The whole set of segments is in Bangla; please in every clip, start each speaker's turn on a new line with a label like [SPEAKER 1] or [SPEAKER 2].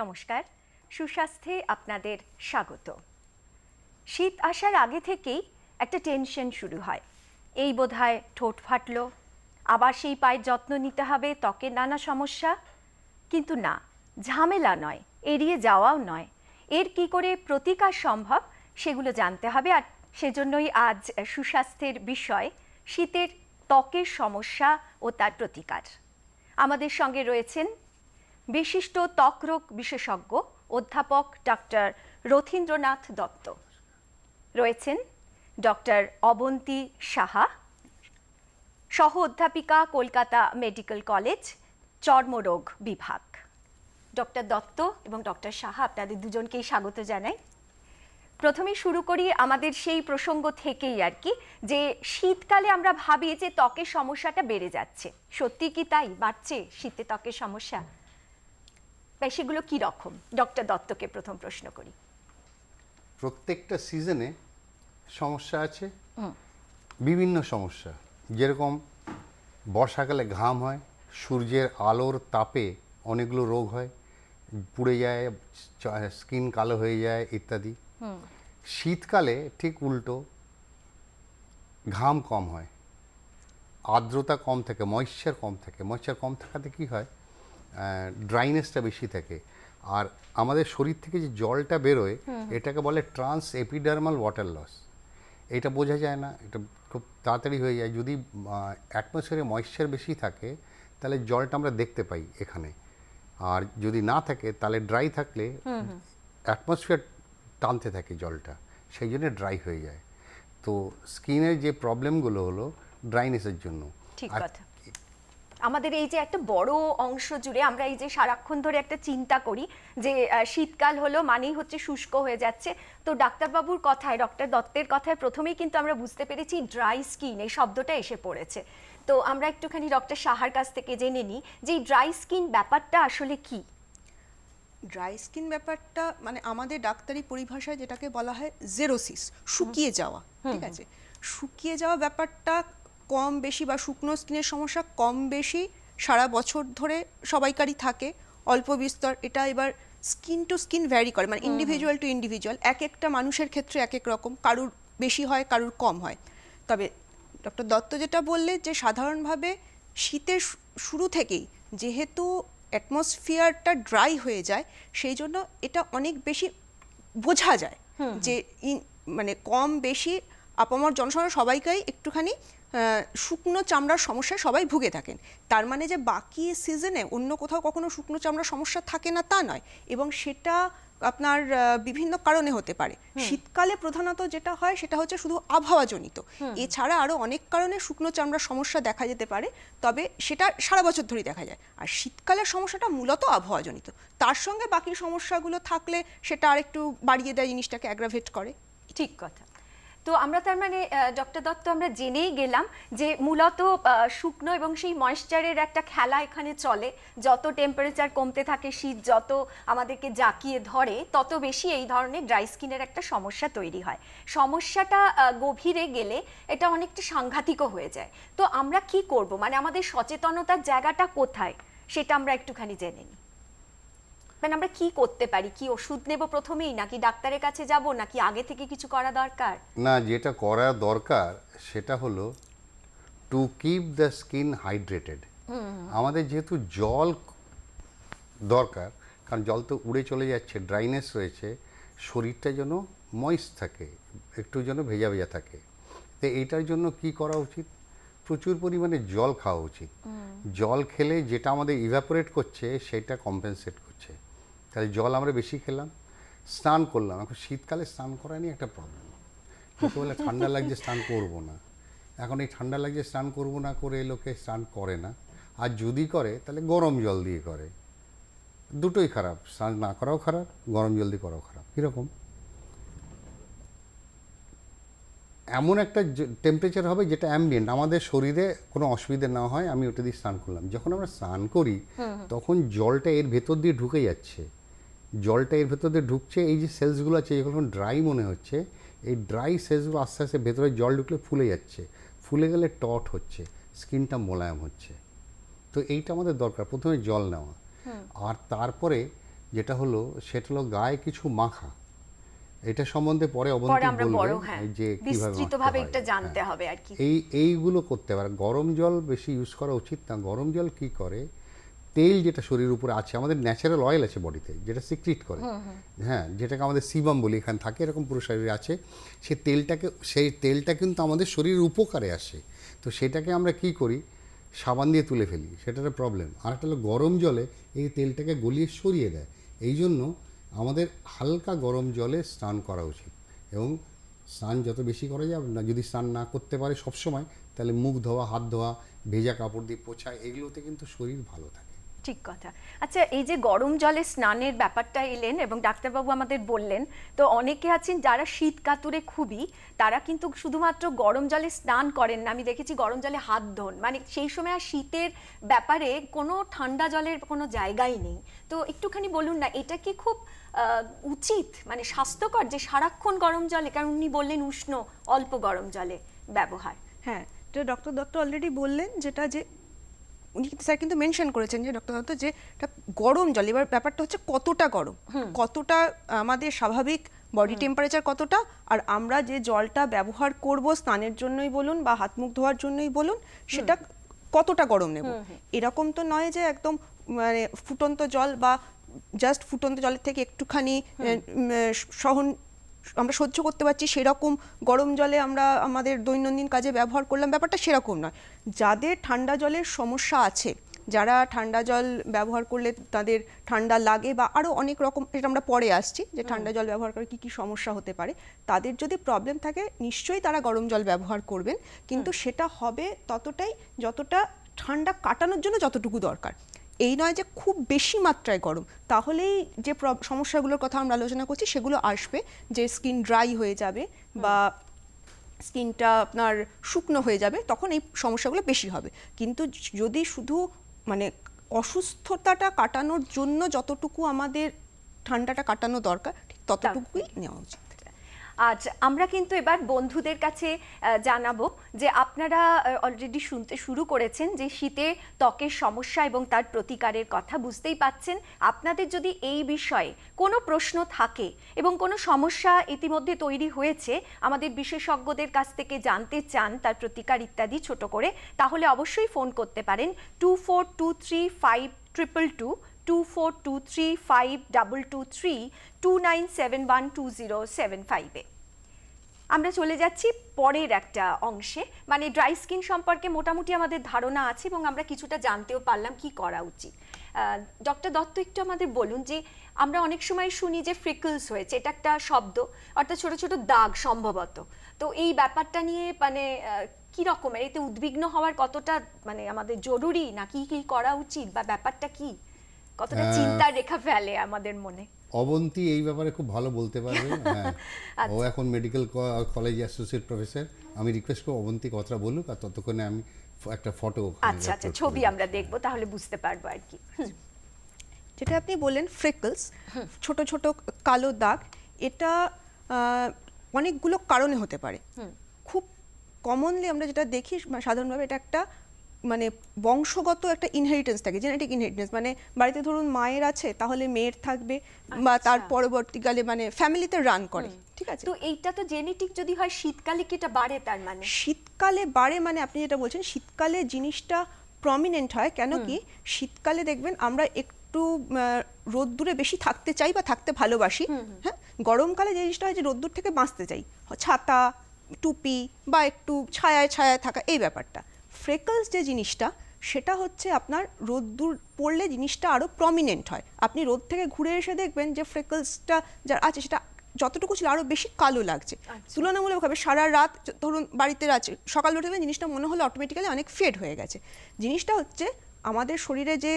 [SPEAKER 1] নমস্কার সুস্বাস্থ্যে আপনাদের স্বাগত শীত আসার আগে থেকেই একটা টেনশন শুরু হয় এই বোধহয় ঠোঁট ফাটল আবার সেই পায়ে যত্ন নিতে হবে ত্বকে নানা সমস্যা কিন্তু না ঝামেলা নয় এড়িয়ে যাওয়াও নয় এর কি করে প্রতিকার সম্ভব সেগুলো জানতে হবে আর সেজন্যই আজ সুস্বাস্থ্যের বিষয় শীতের ত্বকের সমস্যা ও তার প্রতিকার আমাদের সঙ্গে রয়েছেন বিশিষ্ট ত্বকরোগ বিশেষজ্ঞ অধ্যাপক ডক্টর রথীন্দ্রনাথ দত্ত রয়েছেন ডক্টর অবন্তী সাহা সহ অধ্যাপিকা কলকাতা মেডিকেল কলেজ চর্মরোগ বিভাগ ডক্টর দত্ত এবং ডক্টর সাহা আপনাদের দুজনকেই স্বাগত জানাই প্রথমে শুরু করি আমাদের সেই প্রসঙ্গ থেকেই আর কি যে শীতকালে আমরা ভাবি যে ত্বকের সমস্যাটা বেড়ে যাচ্ছে সত্যি কি তাই বাড়ছে শীতে ত্বকের সমস্যা তাই সেগুলো কি রকম ডক্টর দত্তকে প্রথম প্রশ্ন করি
[SPEAKER 2] প্রত্যেকটা সিজনে সমস্যা আছে বিভিন্ন সমস্যা যেরকম বর্ষাকালে ঘাম হয় সূর্যের আলোর তাপে অনেকগুলো রোগ হয় পুড়ে যায় স্কিন কালো হয়ে যায় ইত্যাদি শীতকালে ঠিক উল্টো ঘাম কম হয় আর্দ্রতা কম থাকে ময়শ্চার কম থাকে ময়শ্চার কম থাকাতে কি হয় ড্রাইনেসটা বেশি থাকে আর আমাদের শরীর থেকে যে জলটা বেরোয় এটাকে বলে ট্রান্স এপিডার্মাল ওয়াটার লস এটা বোঝা যায় না এটা খুব তাড়াতাড়ি হয়ে যায় যদি অ্যাটমসফিয়ারে ময়েশ্চার বেশি থাকে তাহলে জলটা আমরা দেখতে পাই এখানে আর যদি না থাকে তাহলে ড্রাই থাকলে অ্যাটমসফিয়ার টানতে থাকে জলটা সেই জন্য ড্রাই হয়ে যায় তো স্কিনের যে প্রবলেমগুলো হলো ড্রাইনেসের জন্য ঠিক
[SPEAKER 1] আমাদের এই যে একটা বড় অংশ জুড়ে আমরা এই যে সারাক্ষণ ধরে একটা চিন্তা করি যে শীতকাল হলো মানেই হচ্ছে শুষ্ক হয়ে যাচ্ছে তো ডাক্তারবাবুর কথায় ডক্টর দত্তের কথায় প্রথমেই কিন্তু আমরা বুঝতে পেরেছি ড্রাই স্কিন এই শব্দটা এসে পড়েছে তো আমরা একটুখানি ডক্টর সাহার কাছ থেকে জেনে নিই যে এই ড্রাই স্কিন ব্যাপারটা আসলে কি ড্রাই স্কিন ব্যাপারটা মানে আমাদের ডাক্তারি
[SPEAKER 3] পরিভাষায় যেটাকে বলা হয় জেরোসিস শুকিয়ে যাওয়া ঠিক আছে শুকিয়ে যাওয়া ব্যাপারটা কম বেশি বা শুকনো স্কিনের সমস্যা কম বেশি সারা বছর ধরে সবাইকারই থাকে অল্প বিস্তর এটা এবার স্কিন টু স্কিন ভ্যারি করে মানে ইন্ডিভিজুয়াল টু ইন্ডিভিজুয়াল এক একটা মানুষের ক্ষেত্রে এক এক রকম কারুর বেশি হয় কারুর কম হয় তবে ডক্টর দত্ত যেটা বললে যে সাধারণভাবে শীতের শুরু থেকেই যেহেতু অ্যাটমসফিয়ারটা ড্রাই হয়ে যায় সেই জন্য এটা অনেক বেশি বোঝা যায় যে মানে কম বেশি আপামর জনসাধারণ সবাইকেই একটুখানি শুকনো চামড়ার সমস্যায় সবাই ভুগে থাকেন তার মানে যে বাকি সিজনে অন্য কোথাও কখনো শুকনো চামড়ার সমস্যা থাকে না তা নয় এবং সেটা আপনার বিভিন্ন কারণে হতে পারে শীতকালে প্রধানত যেটা হয় সেটা হচ্ছে শুধু আবহাওয়াজনিত এছাড়া আরও অনেক কারণে শুকনো চামড়ার সমস্যা দেখা যেতে পারে তবে সেটা সারা বছর ধরেই দেখা যায় আর শীতকালের সমস্যাটা মূলত আবহাওয়াজনিত তার সঙ্গে বাকি সমস্যাগুলো থাকলে সেটা আরেকটু বাড়িয়ে দেয় জিনিসটাকে অ্যাগ্রাভেট করে ঠিক কথা
[SPEAKER 1] তো আমরা তার মানে ডক্টর দত্ত আমরা জেনেই গেলাম যে মূলত শুকনো এবং সেই ময়েশ্চারের একটা খেলা এখানে চলে যত টেম্পারেচার কমতে থাকে শীত যত আমাদেরকে জাঁকিয়ে ধরে তত বেশি এই ধরনের ড্রাই স্কিনের একটা সমস্যা তৈরি হয় সমস্যাটা গভীরে গেলে এটা অনেকটা সাংঘাতিকও হয়ে যায় তো আমরা কি করব মানে আমাদের সচেতনতার জায়গাটা কোথায় সেটা আমরা একটুখানি জেনে নিই মানে আমরা কি করতে পারি কি ওষুধ নেব প্রথমেই নাকি ডাক্তারের কাছে যাব নাকি আগে থেকে কিছু করা দরকার
[SPEAKER 2] না যেটা করা দরকার সেটা হলো to keep the skin hydrated আমাদের যেহেতু জল দরকার কারণ জল তো উড়ে চলে যাচ্ছে ড্রাইনেস রয়েছে শরীরটা যেন ময়েস্ট থাকে একটু যেন ভেজা ভেজা থাকে তো এইটার জন্য কি করা উচিত প্রচুর পরিমাণে জল খাওয়া উচিত জল খেলে যেটা আমাদের ইভাপোরেট করছে সেটা কম্পেনসেট তাহলে জল আমরা বেশি খেলাম স্নান করলাম এখন শীতকালে স্নান করা নিয়ে একটা প্রবলেম বলে ঠান্ডা লাগছে স্নান করব না এখন এই ঠান্ডা লাগছে স্নান করব না করে লোকে স্নান করে না আর যদি করে তাহলে গরম জল দিয়ে করে দুটোই খারাপ স্নান না করাও খারাপ গরম জল দিয়ে করাও খারাপ কীরকম এমন একটা টেম্পারেচার হবে যেটা অ্যাম্বিয়েন্ট আমাদের শরীরে কোনো অসুবিধে না হয় আমি ওটা দিয়ে স্নান করলাম যখন আমরা স্নান করি তখন জলটা এর ভেতর দিয়ে ঢুকে যাচ্ছে জলটা এর ভেতর দিয়ে ঢুকছে এই যে সেলসগুলো আছে যখন ড্রাই মনে হচ্ছে এই ড্রাই সেলসগুলো আস্তে আস্তে ভেতরে জল ঢুকলে ফুলে যাচ্ছে ফুলে গেলে টট হচ্ছে স্কিনটা মোলায়েম হচ্ছে তো এইটা আমাদের দরকার প্রথমে জল নেওয়া আর তারপরে যেটা হলো সেটা হলো গায়ে কিছু মাখা এটা সম্বন্ধে পরে অবন্তি হ্যাঁ, যে কিভাবে হ্যাঁ। এই এইগুলো করতে পারে গরম জল বেশি ইউজ করা উচিত না গরম জল কি করে তেল যেটা শরীরের উপরে আছে আমাদের ন্যাচারাল অয়েল আছে বডিতে যেটা সিক্রিট করে হ্যাঁ যেটাকে আমাদের সিবাম বলি এখানে থাকে এরকম পুরো শরীরে আছে সে তেলটাকে সেই তেলটা কিন্তু আমাদের শরীরের উপকারে আসে তো সেটাকে আমরা কি করি সাবান দিয়ে তুলে ফেলি সেটা একটা প্রবলেম আর একটা হলো গরম জলে এই তেলটাকে গলিয়ে সরিয়ে দেয় এই জন্য আমাদের হালকা গরম জলে স্নান করা উচিত এবং স্নান যত বেশি করা যায় না যদি স্নান না করতে পারে সবসময় তাহলে মুখ ধোয়া হাত ধোয়া ভেজা কাপড় দিয়ে পোছা এগুলোতে কিন্তু শরীর ভালো থাকে
[SPEAKER 1] ঠিক কথা আচ্ছা এই যে গরম জলে স্নানের ব্যাপারটা এলেন এবং ডাক্তারবাবু আমাদের বললেন তো অনেকে আছেন যারা শীত কাতুরে খুবই তারা কিন্তু শুধুমাত্র গরম জলে স্নান করেন না আমি দেখেছি গরম জলে হাত ধোন মানে সেই সময় আর শীতের ব্যাপারে কোনো ঠান্ডা জলের কোনো জায়গাই নেই তো একটুখানি বলুন না এটা কি খুব উচিত মানে স্বাস্থ্যকর যে সারাক্ষণ গরম জলে কারণ উনি বললেন উষ্ণ অল্প গরম জলে ব্যবহার হ্যাঁ তো ডক্টর দত্ত অলরেডি বললেন যেটা যে উনি স্যার কিন্তু মেনশন করেছেন যে ডক্টর দত্ত যে
[SPEAKER 3] এটা গরম জল এবার ব্যাপারটা হচ্ছে কতটা গরম কতটা আমাদের স্বাভাবিক বডি টেম্পারেচার কতটা আর আমরা যে জলটা ব্যবহার করব স্নানের জন্যই বলুন বা হাত মুখ ধোয়ার জন্যই বলুন সেটা কতটা গরম নেব এরকম তো নয় যে একদম মানে ফুটন্ত জল বা জাস্ট ফুটন্ত জলের থেকে একটুখানি সহন আমরা সহ্য করতে পারছি সেরকম গরম জলে আমরা আমাদের দৈনন্দিন কাজে ব্যবহার করলাম ব্যাপারটা সেরকম নয় যাদের ঠান্ডা জলের সমস্যা আছে যারা ঠান্ডা জল ব্যবহার করলে তাদের ঠান্ডা লাগে বা আরও অনেক রকম এটা আমরা পরে আসছি যে ঠান্ডা জল ব্যবহার করে কী কী সমস্যা হতে পারে তাদের যদি প্রবলেম থাকে নিশ্চয়ই তারা গরম জল ব্যবহার করবেন কিন্তু সেটা হবে ততটাই যতটা ঠান্ডা কাটানোর জন্য যতটুকু দরকার এই নয় যে খুব বেশি মাত্রায় গরম তাহলেই যে সমস্যাগুলোর কথা আমরা আলোচনা করছি সেগুলো আসবে যে স্কিন ড্রাই হয়ে যাবে বা স্কিনটা আপনার শুকনো হয়ে যাবে তখন এই সমস্যাগুলো বেশি হবে কিন্তু যদি শুধু মানে অসুস্থতাটা কাটানোর জন্য যতটুকু আমাদের ঠান্ডাটা কাটানো দরকার ঠিক ততটুকুই নেওয়া উচিত
[SPEAKER 1] আজ আমরা কিন্তু এবার বন্ধুদের কাছে জানাবো যে আপনারা অলরেডি শুনতে শুরু করেছেন যে শীতে ত্বকের সমস্যা এবং তার প্রতিকারের কথা বুঝতেই পাচ্ছেন আপনাদের যদি এই বিষয়ে কোনো প্রশ্ন থাকে এবং কোনো সমস্যা ইতিমধ্যে তৈরি হয়েছে আমাদের বিশেষজ্ঞদের কাছ থেকে জানতে চান তার প্রতিকার ইত্যাদি ছোট করে তাহলে অবশ্যই ফোন করতে পারেন two four two three five triple two two four two three five double two three two nine seven one two zero seven ফাইভে আমরা চলে যাচ্ছি পরের একটা অংশে মানে ড্রাই স্কিন সম্পর্কে মোটামুটি আমাদের ধারণা আছে এবং আমরা কিছুটা জানতেও পারলাম কি করা উচিত ডক্টর দত্ত একটু আমাদের বলুন যে আমরা অনেক সময় শুনি যে ফ্রিকলস হয়েছে এটা একটা শব্দ অর্থাৎ ছোট ছোট দাগ সম্ভবত তো এই ব্যাপারটা নিয়ে মানে কি রকমের এতে উদ্বিগ্ন হওয়ার কতটা মানে আমাদের জরুরি না কি কি করা উচিত বা ব্যাপারটা কি কতটা চিন্তা রেখা ফেলে আমাদের মনে
[SPEAKER 2] অবন্তী এই ব্যাপারে খুব ভালো বলতে পারবে হ্যাঁ আচ্ছা। ও এখন মেডিকেল কলেজ অ্যাসোসিয়েট প্রফেসর আমি রিকোয়েস্ট করব অবন্তী কথা বলুক আর ততক্ষণে আমি একটা ফটো আচ্ছা আচ্ছা
[SPEAKER 1] ছবি আমরা দেখব তাহলে বুঝতে পারবো আর কি
[SPEAKER 3] যেটা আপনি বললেন ফ্রেকলস ছোট ছোট কালো দাগ এটা অনেকগুলো কারণে হতে পারে খুব কমনলি আমরা যেটা দেখি সাধারণভাবে এটা একটা মানে বংশগত একটা ইনহেরিটেন্স থাকে জেনেটিক ইনহেরিটেন্স মানে বাড়িতে ধরুন মায়ের আছে তাহলে মেয়ের থাকবে বা আচ্ছা। তার পরবর্তীকালে মানে ফ্যামিলিতে রান করে
[SPEAKER 1] ঠিক আছে তো এইটা তো জেনেটিক যদি হয় শীতকালে কি এটা বাড়ে তার মানে
[SPEAKER 3] শীতকালে বাড়ে মানে আপনি যেটা বলছেন শীতকালে জিনিসটা প্রমিনেন্ট হয় কেন কি শীতকালে দেখবেন আমরা একটু রোদ্দুরে বেশি থাকতে চাই বা থাকতে ভালোবাসি হ্যাঁ গরমকালে যে জিনিসটা হয় যে রোদ্দুর থেকে বাঁচতে চাই ছাতা টুপি বা একটু ছায়ায় ছায়ায় থাকা এই ব্যাপারটা ফ্রেকলস যে জিনিসটা সেটা হচ্ছে আপনার রোদ্দুর পড়লে জিনিসটা আরও প্রমিনেন্ট হয় আপনি রোদ থেকে ঘুরে এসে দেখবেন যে ফ্রেকলসটা যার আছে সেটা যতটুকু ছিল আরও বেশি কালো লাগছে আচ্ছা। তুলনামূলকভাবে সারা রাত ধরুন বাড়িতে আছে সকাল উঠে জিনিসটা মনে হলে অটোমেটিক্যালি অনেক ফেড হয়ে গেছে জিনিসটা হচ্ছে আমাদের শরীরে যে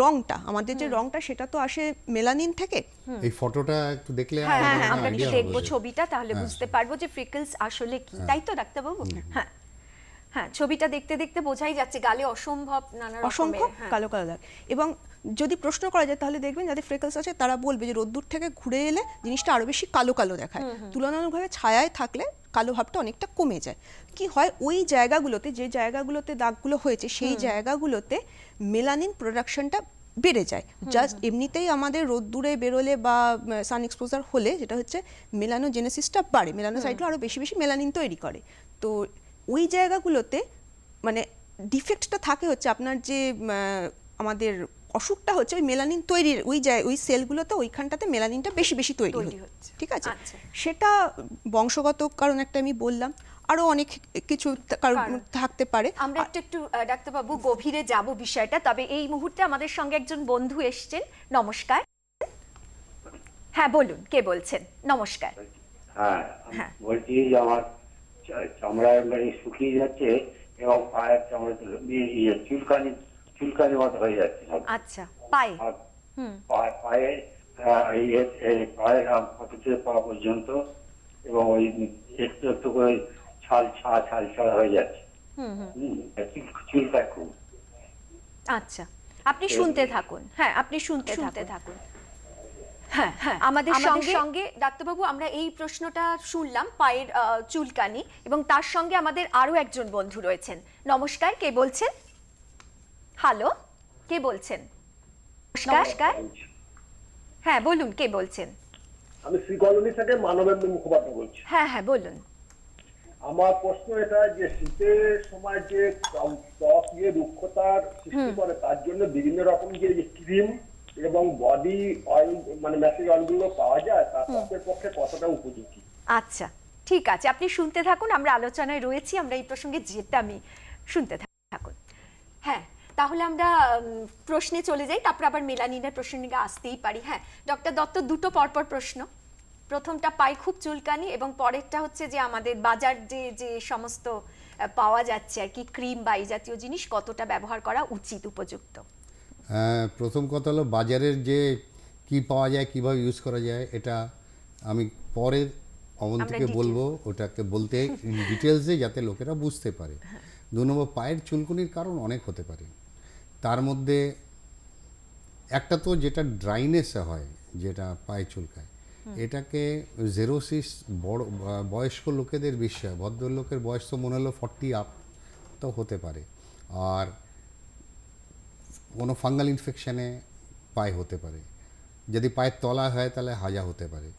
[SPEAKER 3] রংটা আমাদের যে রংটা সেটা তো আসে মেলানিন থেকে
[SPEAKER 2] এই ফটোটা একটু দেখলে হ্যাঁ, হ্যাঁ আমরা দেখবো
[SPEAKER 1] ছবিটা তাহলে হ্যাঁ, বুঝতে হ্যাঁ। পারবো যে ফ্রিকলস আসলে কি তাই তো ডাক্তারবাবু হ্যাঁ হ্যাঁ ছবিটা দেখতে দেখতে বোঝাই যাচ্ছে গালে অসম্ভব নানা অসম্ভব হ্যাঁ। কালো
[SPEAKER 3] কালো দাগ এবং যদি প্রশ্ন করা যায় তাহলে দেখবেন যাদের ফ্রেকলস আছে তারা বলবে যে রোদ্দুর থেকে ঘুরে এলে জিনিসটা আরও বেশি কালো কালো দেখায় তুলনামূলকভাবে ছায়ায় থাকলে কালো ভাবটা অনেকটা কমে যায় কি হয় ওই জায়গাগুলোতে যে জায়গাগুলোতে দাগগুলো হয়েছে সেই জায়গাগুলোতে মেলানিন প্রোডাকশনটা বেড়ে যায় জাস্ট এমনিতেই আমাদের রোদ্দুরে বেরোলে বা সান এক্সপোজার হলে যেটা হচ্ছে মেলানো জেনেসিসটা বাড়ে মেলানো মেলানোসাইটগুলো আরও বেশি বেশি মেলানিন তৈরি করে তো ওই জায়গাগুলোতে মানে ডিফেক্টটা থাকে হচ্ছে আপনার যে আমাদের অসুখটা হচ্ছে ওই মেলানিন তৈরির ওই যায় ওই সেলগুলোতে ওইখানটাতে মেলানিনটা বেশি বেশি তৈরি হচ্ছে ঠিক আছে আচ্ছা। সেটা বংশগত কারণ একটা আমি বললাম আরো অনেক কিছু কারণ থাকতে
[SPEAKER 1] পারে আমরা একটু একটু ডাক্তারবাবু গভীরে যাব বিষয়টা তবে এই মুহূর্তে আমাদের সঙ্গে একজন বন্ধু এসছেন নমস্কার হ্যাঁ বলুন কে বলছেন নমস্কার
[SPEAKER 4] হ্যাঁ, হ্যাঁ। বলছি আমার চামড়া মানে শুকিয়ে যাচ্ছে এবং পায়ের চামড়া চুলকানি চুলকানি মতো হয়ে যাচ্ছে
[SPEAKER 1] আচ্ছা পায়ে
[SPEAKER 4] পর্যন্ত এবং ওই একটু একটু ছাল ছাল ছাল হয়ে যাচ্ছে
[SPEAKER 1] আচ্ছা আপনি শুনতে থাকুন হ্যাঁ আপনি শুনতে শুনতে থাকুন হ্যাঁ, হ্যাঁ। আমাদের সঙ্গে ডাক্তারবাবু আমরা এই প্রশ্নটা শুনলাম পায়ের চুলকানি এবং তার সঙ্গে আমাদের আরও একজন বন্ধু রয়েছেন নমস্কার কে বলছেন হ্যালো কে বলছেন নমস্কার হ্যাঁ বলুন কে বলছেন
[SPEAKER 4] আমি শ্রী কলোনি থেকে মানবেন্দ্র
[SPEAKER 1] মুখোপাধ্যায় বলছি হ্যাঁ হ্যাঁ বলুন আমার প্রশ্ন এটা যে শীতের সময় যে ত্বক যে রুক্ষতার সৃষ্টি করে তার জন্য বিভিন্ন রকম যে ক্রিম
[SPEAKER 4] এবং বডি অয়েল মানে ম্যাসেজ অয়েলগুলো পাওয়া যায় তার স্বাস্থ্যের পক্ষে কতটা
[SPEAKER 1] উপযোগী আচ্ছা ঠিক আছে আপনি শুনতে থাকুন আমরা আলোচনায় রয়েছি আমরা এই প্রসঙ্গে যেতামই শুনতে থাকুন হ্যাঁ তাহলে আমরা প্রশ্নে চলে যাই তারপর আবার মেলানিনের প্রসঙ্গে আসতেই পারি হ্যাঁ ডক্টর দত্ত দুটো পরপর প্রশ্ন প্রথমটা পাই খুব চুলকানি এবং পরেরটা হচ্ছে যে আমাদের বাজার যে যে সমস্ত পাওয়া যাচ্ছে আর কি ক্রিম বা এই জাতীয় জিনিস কতটা ব্যবহার করা উচিত উপযুক্ত
[SPEAKER 2] হ্যাঁ, প্রথম কথা হলো বাজারের যে কি পাওয়া যায় কিভাবে ইউজ করা যায় এটা আমি পরের থেকে বলবো ওটাকে বলতে ইন ডিটেলসে যাতে লোকেরা বুঝতে পারে হ্যাঁ। দু নম্বর পায়ের চুলকুনির কারণ অনেক হতে পারে তার মধ্যে একটা তো যেটা ড্রাইনেসে হয় যেটা পায়ে চুলকায় এটাকে জেরোসিস বড় বয়স্ক লোকেদের বিষয় ভদ্রলোকের বয়স তো মনে হলো ফর্টি আপ তো হতে পারে আর কোনো ফাঙ্গাল ইনফেকশানে পায়ে হতে পারে যদি পায়ের তলা হয় তাহলে হাজা হতে পারে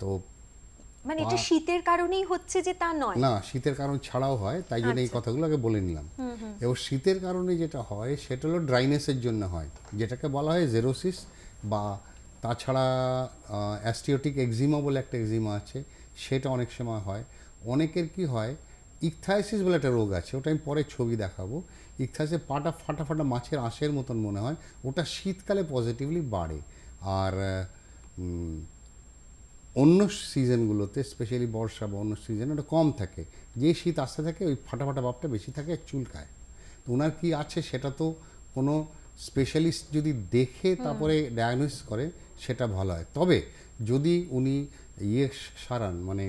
[SPEAKER 2] তো
[SPEAKER 1] মানে এটা শীতের কারণেই হচ্ছে যে তা নয় না
[SPEAKER 2] শীতের কারণ ছাড়াও হয় তাই জন্য এই আচ্ছা। কথাগুলো আগে বলে নিলাম এবং শীতের কারণে যেটা হয় সেটা হলো ড্রাইনেসের জন্য হয় যেটাকে বলা হয় জেরোসিস বা তাছাড়া অ্যাস্টিওটিক এক্সিমা বলে একটা এক্সিমা আছে সেটা অনেক সময় হয় অনেকের কি হয় ইকথাইসিস বলে একটা রোগ আছে ওটা আমি পরে ছবি দেখাবো ইকথাসে পাটা ফাটা ফাটা মাছের আঁশের মতন মনে হয় ওটা শীতকালে পজিটিভলি বাড়ে আর অন্য সিজনগুলোতে স্পেশালি বর্ষা বা অন্য সিজনে ওটা কম থাকে যে শীত আসতে থাকে ওই ফাটা ফাটা ভাবটা বেশি থাকে চুলকায় তো ওনার কি আছে সেটা তো কোনো স্পেশালিস্ট যদি দেখে তারপরে ডায়াগনোসিস করে সেটা ভালো হয় তবে যদি উনি ইয়ে সারান মানে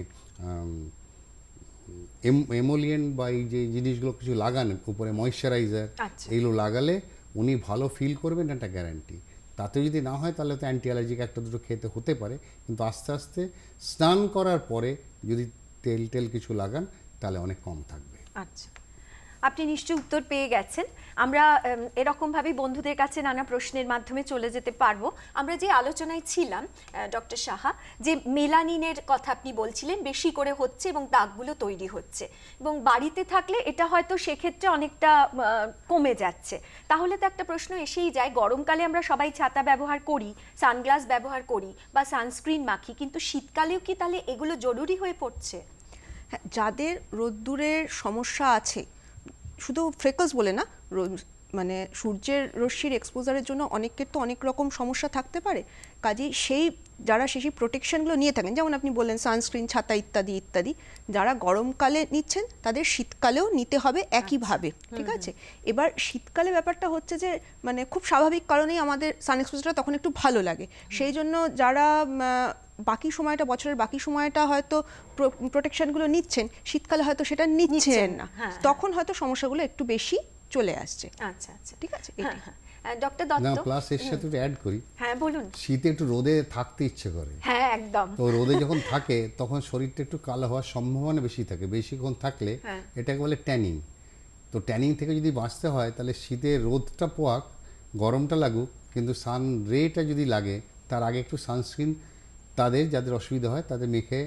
[SPEAKER 2] এমোলিয়েন্ট বা এই যে জিনিসগুলো কিছু লাগান উপরে ময়শ্চারাইজার আচ্ছা। এইগুলো লাগালে উনি ভালো ফিল করবেন একটা গ্যারান্টি তাতে যদি না হয় তাহলে তো অ্যান্টি অ্যালার্জিক একটা দুটো খেতে হতে পারে কিন্তু আস্তে আস্তে স্নান করার পরে যদি তেল টেল কিছু লাগান তাহলে অনেক কম থাকবে
[SPEAKER 1] আচ্ছা আপনি নিশ্চয়ই উত্তর পেয়ে গেছেন আমরা ভাবে বন্ধুদের কাছে নানা প্রশ্নের মাধ্যমে চলে যেতে পারবো আমরা যে আলোচনায় ছিলাম ডক্টর সাহা যে মেলানিনের কথা আপনি বলছিলেন বেশি করে হচ্ছে এবং দাগগুলো তৈরি হচ্ছে এবং বাড়িতে থাকলে এটা হয়তো সেক্ষেত্রে অনেকটা কমে যাচ্ছে তাহলে তো একটা প্রশ্ন এসেই যায় গরমকালে আমরা সবাই ছাতা ব্যবহার করি সানগ্লাস ব্যবহার করি বা সানস্ক্রিন মাখি কিন্তু শীতকালেও কি তাহলে এগুলো জরুরি হয়ে পড়ছে
[SPEAKER 3] হ্যাঁ, যাদের রোদ্দুরের সমস্যা আছে শুধু ফ্রেকলস বলে না মানে সূর্যের রশ্মির এক্সপোজারের জন্য অনেকের তো অনেক রকম সমস্যা থাকতে পারে কাজেই সেই যারা সেই সেই প্রোটেকশনগুলো নিয়ে থাকেন যেমন আপনি বললেন সানস্ক্রিন ছাতা ইত্যাদি ইত্যাদি যারা গরমকালে নিচ্ছেন তাদের শীতকালেও নিতে হবে একইভাবে আচ্ছা। ঠিক আছে এবার শীতকালে ব্যাপারটা হচ্ছে যে মানে খুব স্বাভাবিক কারণেই আমাদের সান এক্সপোজারটা তখন একটু ভালো লাগে সেই জন্য যারা বাকি সময়টা বছরের বাকি সময়টা হয়তো প্রোটেকশনগুলো নিচ্ছেন শীতকালে হয়তো সেটা নিচ্ছেন না হ্যাঁ, তখন হ্যাঁ। হয়তো সমস্যাগুলো
[SPEAKER 1] একটু বেশি চলে আসছে আচ্ছা আচ্ছা ঠিক আছে হ্যাঁ,
[SPEAKER 2] শীতে একটু রোদে থাকতে ইচ্ছে করে তো রোদে যখন থাকে তখন শরীরটা একটু কালো হওয়ার সম্ভাবনা বেশি থাকে বেশিক্ষণ থাকলে এটাকে বলে ট্যানিং তো ট্যানিং থেকে যদি বাঁচতে হয় তাহলে শীতে রোদটা পোয়াক গরমটা লাগুক কিন্তু সান রেটা যদি লাগে তার আগে একটু সানস্ক্রিন তাদের যাদের অসুবিধা হয় তাদের মেখে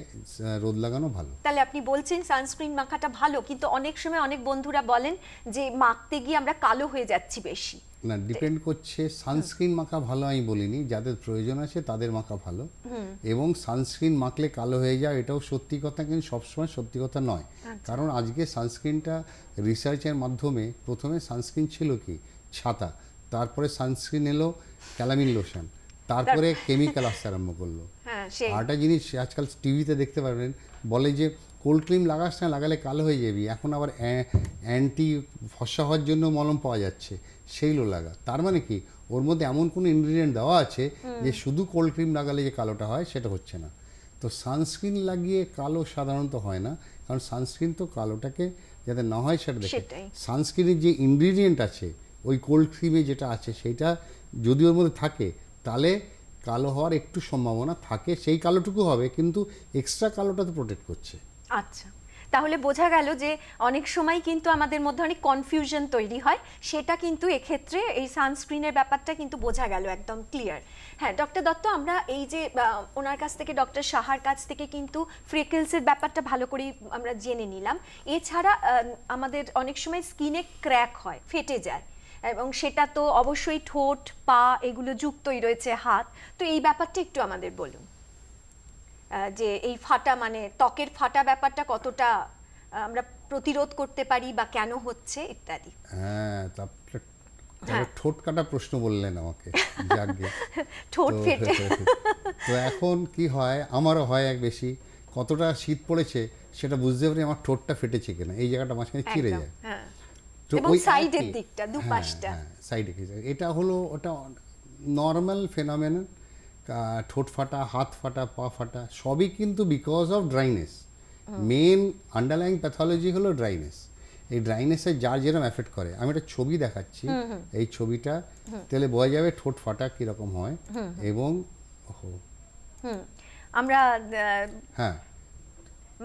[SPEAKER 2] রোদ লাগানো ভালো
[SPEAKER 1] তাহলে আপনি বলছেন সানস্ক্রিন মাখাটা ভালো কিন্তু অনেক সময় অনেক বন্ধুরা বলেন যে মাখতে গিয়ে আমরা কালো হয়ে যাচ্ছি বেশি
[SPEAKER 2] না ডিপেন্ড করছে সানস্ক্রিন মাখা ভালো আমি বলিনি যাদের প্রয়োজন আছে তাদের মাখা ভালো এবং সানস্ক্রিন মাখলে কালো হয়ে যায় এটাও সত্যি কথা কিন্তু সবসময় সত্যি কথা নয় আচ্ছা। কারণ আজকে সানস্ক্রিনটা রিসার্চের মাধ্যমে প্রথমে সানস্ক্রিন ছিল কি ছাতা তারপরে সানস্ক্রিন এলো ক্যালামিন লোশন তারপরে কেমিক্যাল আসতে আরম্ভ করলো আরেকটা হ্যাঁ, জিনিস আজকাল টিভিতে দেখতে পারবেন বলে যে কোল্ড ক্রিম লাগাস না লাগালে কালো হয়ে যাবি এখন আবার অ্যান্টি ফসা হওয়ার জন্য মলম পাওয়া যাচ্ছে সেইগুলো লাগা তার মানে কি ওর মধ্যে এমন কোনো ইনগ্রিডিয়েন্ট দেওয়া আছে যে শুধু কোল্ড ক্রিম লাগালে যে কালোটা হয় সেটা হচ্ছে না তো সানস্ক্রিন লাগিয়ে কালো সাধারণত হয় না কারণ সানস্ক্রিন তো কালোটাকে যাতে না হয় সেটা দেখে সানস্ক্রিনের যে ইনগ্রিডিয়েন্ট আছে ওই কোল্ড ক্রিমে যেটা আছে সেটা যদি ওর মধ্যে থাকে তাহলে কালো হওয়ার একটু সম্ভাবনা থাকে সেই কালোটুকু হবে কিন্তু এক্সট্রা কালোটা তো প্রোটেক্ট করছে
[SPEAKER 1] আচ্ছা তাহলে বোঝা গেল যে অনেক সময় কিন্তু আমাদের মধ্যে অনেক কনফিউশন তৈরি হয় সেটা কিন্তু এক্ষেত্রে এই সানস্ক্রিনের ব্যাপারটা কিন্তু বোঝা গেল একদম ক্লিয়ার হ্যাঁ ডক্টর দত্ত আমরা এই যে ওনার কাছ থেকে ডক্টর সাহার কাছ থেকে কিন্তু ফ্রেকেলসের ব্যাপারটা ভালো করেই আমরা জেনে নিলাম এছাড়া আমাদের অনেক সময় স্কিনে ক্র্যাক হয় ফেটে যায় এবং সেটা তো অবশ্যই ঠোঁট পা এগুলো যুক্তই রয়েছে হাত তো এই ব্যাপারটা একটু আমাদের বলুন যে এই ফাটা মানে ত্বকের ফাটা ব্যাপারটা কতটা আমরা প্রতিরোধ করতে পারি বা কেন হচ্ছে ইত্যাদি
[SPEAKER 2] হ্যাঁ, হ্যাঁ। ঠোঁট কাটা প্রশ্ন বললেন আমাকে
[SPEAKER 1] ঠোঁট ফেটে
[SPEAKER 2] তো এখন কি হয় আমারও হয় এক বেশি কতটা শীত পড়েছে সেটা বুঝতে পারি আমার ঠোঁটটা ফেটেছে কিনা এই জায়গাটা মাঝখানে চিড়ে যায় হ্যাঁ। এবং সাইডের দিকটা
[SPEAKER 1] হ্যাঁ, দুপাশটা
[SPEAKER 2] সাইডে হ্যাঁ, এটা হলো ওটা নর্মাল ফেনোমেন ঠোঁট ফাটা হাত ফাটা পা ফাটা সবই কিন্তু because of dryness main underlying pathology হলো ড্রাইনেস এই ড্রাইনেসে যার যেরকম এফেক্ট করে আমি একটা ছবি দেখাচ্ছি এই ছবিটা তাহলে বোঝা যাবে ঠোঁট ফাটা কীরকম হয় এবং আমরা হ্যাঁ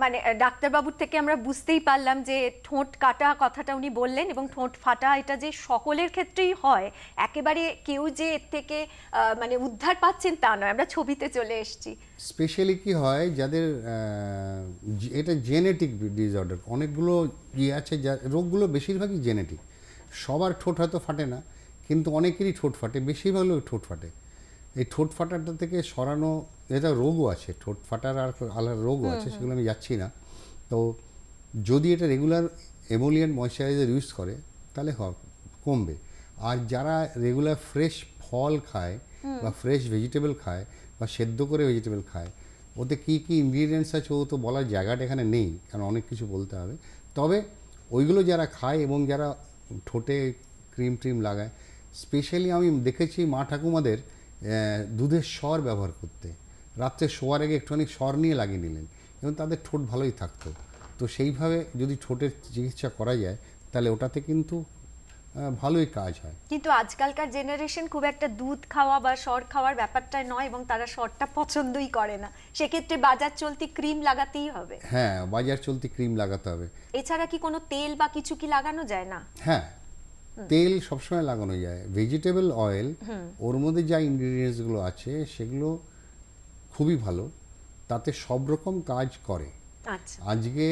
[SPEAKER 1] মানে ডাক্তারবাবুর থেকে আমরা বুঝতেই পারলাম যে ঠোঁট কাটা কথাটা উনি বললেন এবং ঠোঁট ফাটা এটা যে সকলের ক্ষেত্রেই হয় একেবারে কেউ যে এর থেকে মানে উদ্ধার পাচ্ছেন তা নয় আমরা ছবিতে চলে এসছি
[SPEAKER 2] স্পেশালি কি হয় যাদের এটা জেনেটিক ডিসঅর্ডার অনেকগুলো ইয়ে আছে যা রোগগুলো বেশিরভাগই জেনেটিক সবার ঠোঁট হয়তো ফাটে না কিন্তু অনেকেরই ঠোঁট ফাটে বেশিরভাগ লোক ঠোঁট ফাটে এই ঠোঁট ফাটাটা থেকে সরানো এটা রোগও আছে ঠোঁট ফাটার আর আলাদা রোগও আছে সেগুলো আমি যাচ্ছি না তো যদি এটা রেগুলার এমোলিয়ান ময়শ্চারাইজার ইউজ করে তাহলে কমবে আর যারা রেগুলার ফ্রেশ ফল খায় বা ফ্রেশ ভেজিটেবল খায় বা সেদ্ধ করে ভেজিটেবল খায় ওতে কী কী ইনগ্রিডিয়েন্টস আছে ও তো বলার জায়গাটা এখানে নেই কারণ অনেক কিছু বলতে হবে তবে ওইগুলো যারা খায় এবং যারা ঠোঁটে ক্রিম ট্রিম লাগায় স্পেশালি আমি দেখেছি মা ঠাকুমাদের দুধের স্বর ব্যবহার করতে রাত্রে শোয়ার আগে একটুখানি স্বর নিয়ে লাগিয়ে নিলেন এবং তাদের ঠোঁট ভালোই থাকতো তো সেইভাবে যদি ঠোঁটের চিকিৎসা করা যায় তাহলে ওটাতে কিন্তু ভালোই কাজ হয়
[SPEAKER 1] কিন্তু আজকালকার জেনারেশন খুব একটা দুধ খাওয়া বা সর খাওয়ার ব্যাপারটা নয় এবং তারা সরটা পছন্দই করে না সেক্ষেত্রে বাজার চলতি ক্রিম লাগাতেই হবে
[SPEAKER 2] হ্যাঁ বাজার চলতি ক্রিম লাগাতে হবে
[SPEAKER 1] এছাড়া কি কোনো তেল বা কিছু কি লাগানো যায় না হ্যাঁ তেল
[SPEAKER 2] সবসময় লাগানো যায় ভেজিটেবল অয়েল ওর মধ্যে যা ইনগ্রিডিয়েন্টসগুলো আছে সেগুলো খুবই ভালো তাতে সব রকম কাজ করে আচ্ছা। আজকে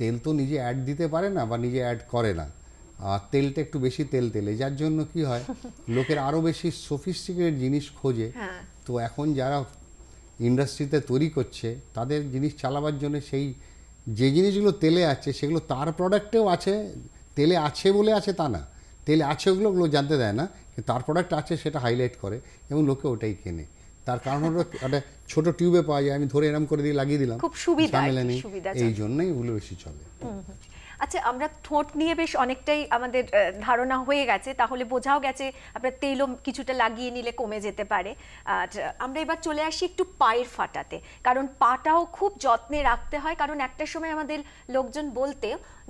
[SPEAKER 2] তেল তো নিজে অ্যাড দিতে পারে না বা নিজে অ্যাড করে না আর তেলটা একটু বেশি তেল তেলে যার জন্য কি হয় লোকের আরও বেশি সফিস্টিকেটেড জিনিস খোঁজে হ্যাঁ। তো এখন যারা ইন্ডাস্ট্রিতে তৈরি করছে তাদের জিনিস চালাবার জন্য সেই যে জিনিসগুলো তেলে আছে সেগুলো তার প্রোডাক্টেও আছে তেলে আছে বলে আছে তা না তেলে আছে ওগুলো ওগুলো জানতে দেয় না তার প্রোডাক্ট আছে সেটা হাইলাইট করে এবং লোকে ওটাই কেনে তার কারণ হলো একটা মানে ছোট টিউবে পাওয়া যায় আমি ধরে এরম করে দিয়ে লাগিয়ে দিলাম খুব সুবিধা সুবিধা এই জন্যই ওগুলো বেশি চলে
[SPEAKER 1] আচ্ছা আমরা ঠোঁট নিয়ে বেশ অনেকটাই আমাদের ধারণা হয়ে গেছে তাহলে বোঝাও গেছে আপনার তেলও কিছুটা লাগিয়ে নিলে কমে যেতে পারে আর আমরা এবার চলে আসি একটু পায়ের ফাটাতে কারণ পাটাও খুব যত্নে রাখতে হয় কারণ একটা সময় আমাদের লোকজন বলতে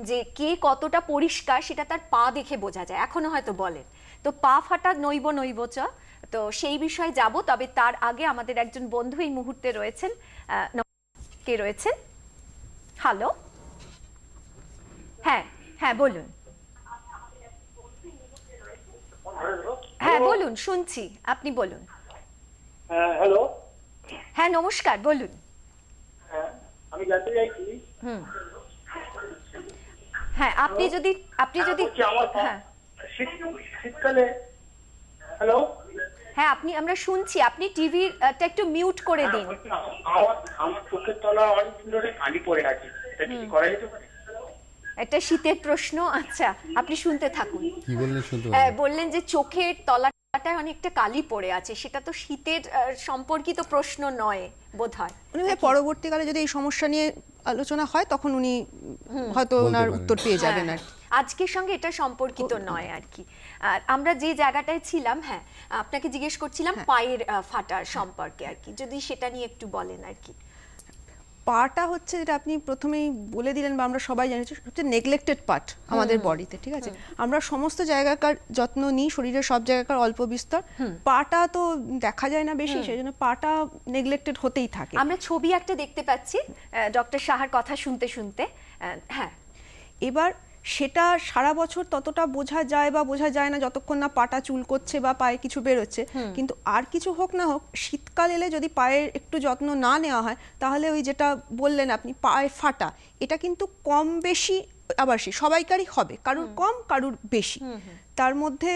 [SPEAKER 1] যে কে কতটা পরিষ্কার সেটা তার পা দেখে বোঝা যায় এখনও হয়তো বলেন তো পা ফাটা নইব নইব চ তো সেই বিষয়ে যাব তবে তার আগে আমাদের একজন বন্ধু এই মুহূর্তে রয়েছেন কে রয়েছেন হ্যালো হ্যাঁ হ্যাঁ বলুন হ্যাঁ বলুন শুনছি আপনি বলুন হ্যালো হ্যাঁ নমস্কার বলুন
[SPEAKER 4] হ্যাঁ, আমি জানতে চাইছি
[SPEAKER 1] হুম হ্যাঁ আপনি যদি আপনি যদি হ্যাঁ, হ্যাঁ। শীতকালে হ্যালো হ্যাঁ আপনি আমরা শুনছি আপনি টিভির টা একটু মিউট করে হ্যাঁ, দিন
[SPEAKER 4] আমার চোখের তলা অনেক ধরে পানি পড়ে আছে করা যেতে পারে
[SPEAKER 1] একটা শীতের প্রশ্ন আচ্ছা আপনি শুনতে থাকুন কি বললেন শুনতে বললেন যে চোখের তলাটায় অনেকটা কালি পড়ে আছে সেটা তো শীতের সম্পর্কিত প্রশ্ন নয় বোধ হয়
[SPEAKER 3] পরবর্তীকালে যদি এই সমস্যা নিয়ে আলোচনা হয় তখন উনি হয়তো ওনার উত্তর পেয়ে যাবেন হ্যাঁ।
[SPEAKER 1] আর আজকের সঙ্গে এটা সম্পর্কিত নয় আর কি আর আমরা যে জায়গাটায় ছিলাম হ্যাঁ আপনাকে জিজ্ঞেস করছিলাম হ্যাঁ। পায়ের ফাটার সম্পর্কে আর কি যদি সেটা নিয়ে একটু বলেন আর কি
[SPEAKER 3] পাটা হচ্ছে যেটা আপনি প্রথমেই বলে দিলেন বা আমরা সবাই জানি হচ্ছে নেগলেক্টেড পার্ট আমাদের বডিতে ঠিক আছে আমরা সমস্ত জায়গাকার যত্ন নিই শরীরের সব জায়গাকার অল্প বিস্তর পাটা তো দেখা যায় না বেশি সেই জন্য পাটা নেগলেক্টেড হতেই থাকে আমরা ছবি একটা দেখতে পাচ্ছি
[SPEAKER 1] ডক্টর সাহার কথা শুনতে শুনতে হ্যাঁ
[SPEAKER 3] এবার সেটা সারা বছর ততটা বোঝা যায় বা বোঝা যায় না যতক্ষণ না পাটা চুল করছে বা পায়ে কিছু বেরোচ্ছে কিন্তু আর কিছু হোক না হোক শীতকাল এলে যদি পায়ের একটু যত্ন না নেওয়া হয় তাহলে ওই যেটা বললেন আপনি পায়ে ফাটা এটা কিন্তু কম বেশি আবার সে সবাইকারই হবে কারুর কম কারুর বেশি তার মধ্যে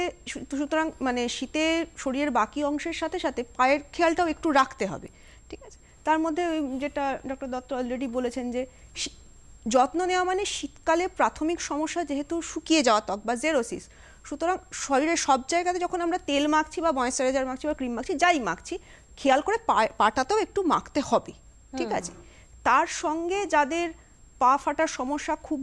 [SPEAKER 3] সুতরাং মানে শীতে শরীরের বাকি অংশের সাথে সাথে পায়ের খেয়ালটাও একটু রাখতে হবে ঠিক আছে তার মধ্যে যেটা ডক্টর দত্ত অলরেডি বলেছেন যে যত্ন নেওয়া মানে শীতকালে প্রাথমিক সমস্যা যেহেতু শুকিয়ে যাওয়া ত্বক বা জেরোসিস সুতরাং শরীরের সব জায়গাতে যখন আমরা তেল মাখছি বা ময়েশ্চারাইজার মাখছি বা ক্রিম মাখছি যাই মাখছি খেয়াল করে পাটাতেও একটু মাখতে হবে ঠিক আছে তার সঙ্গে যাদের পা ফাটার সমস্যা খুব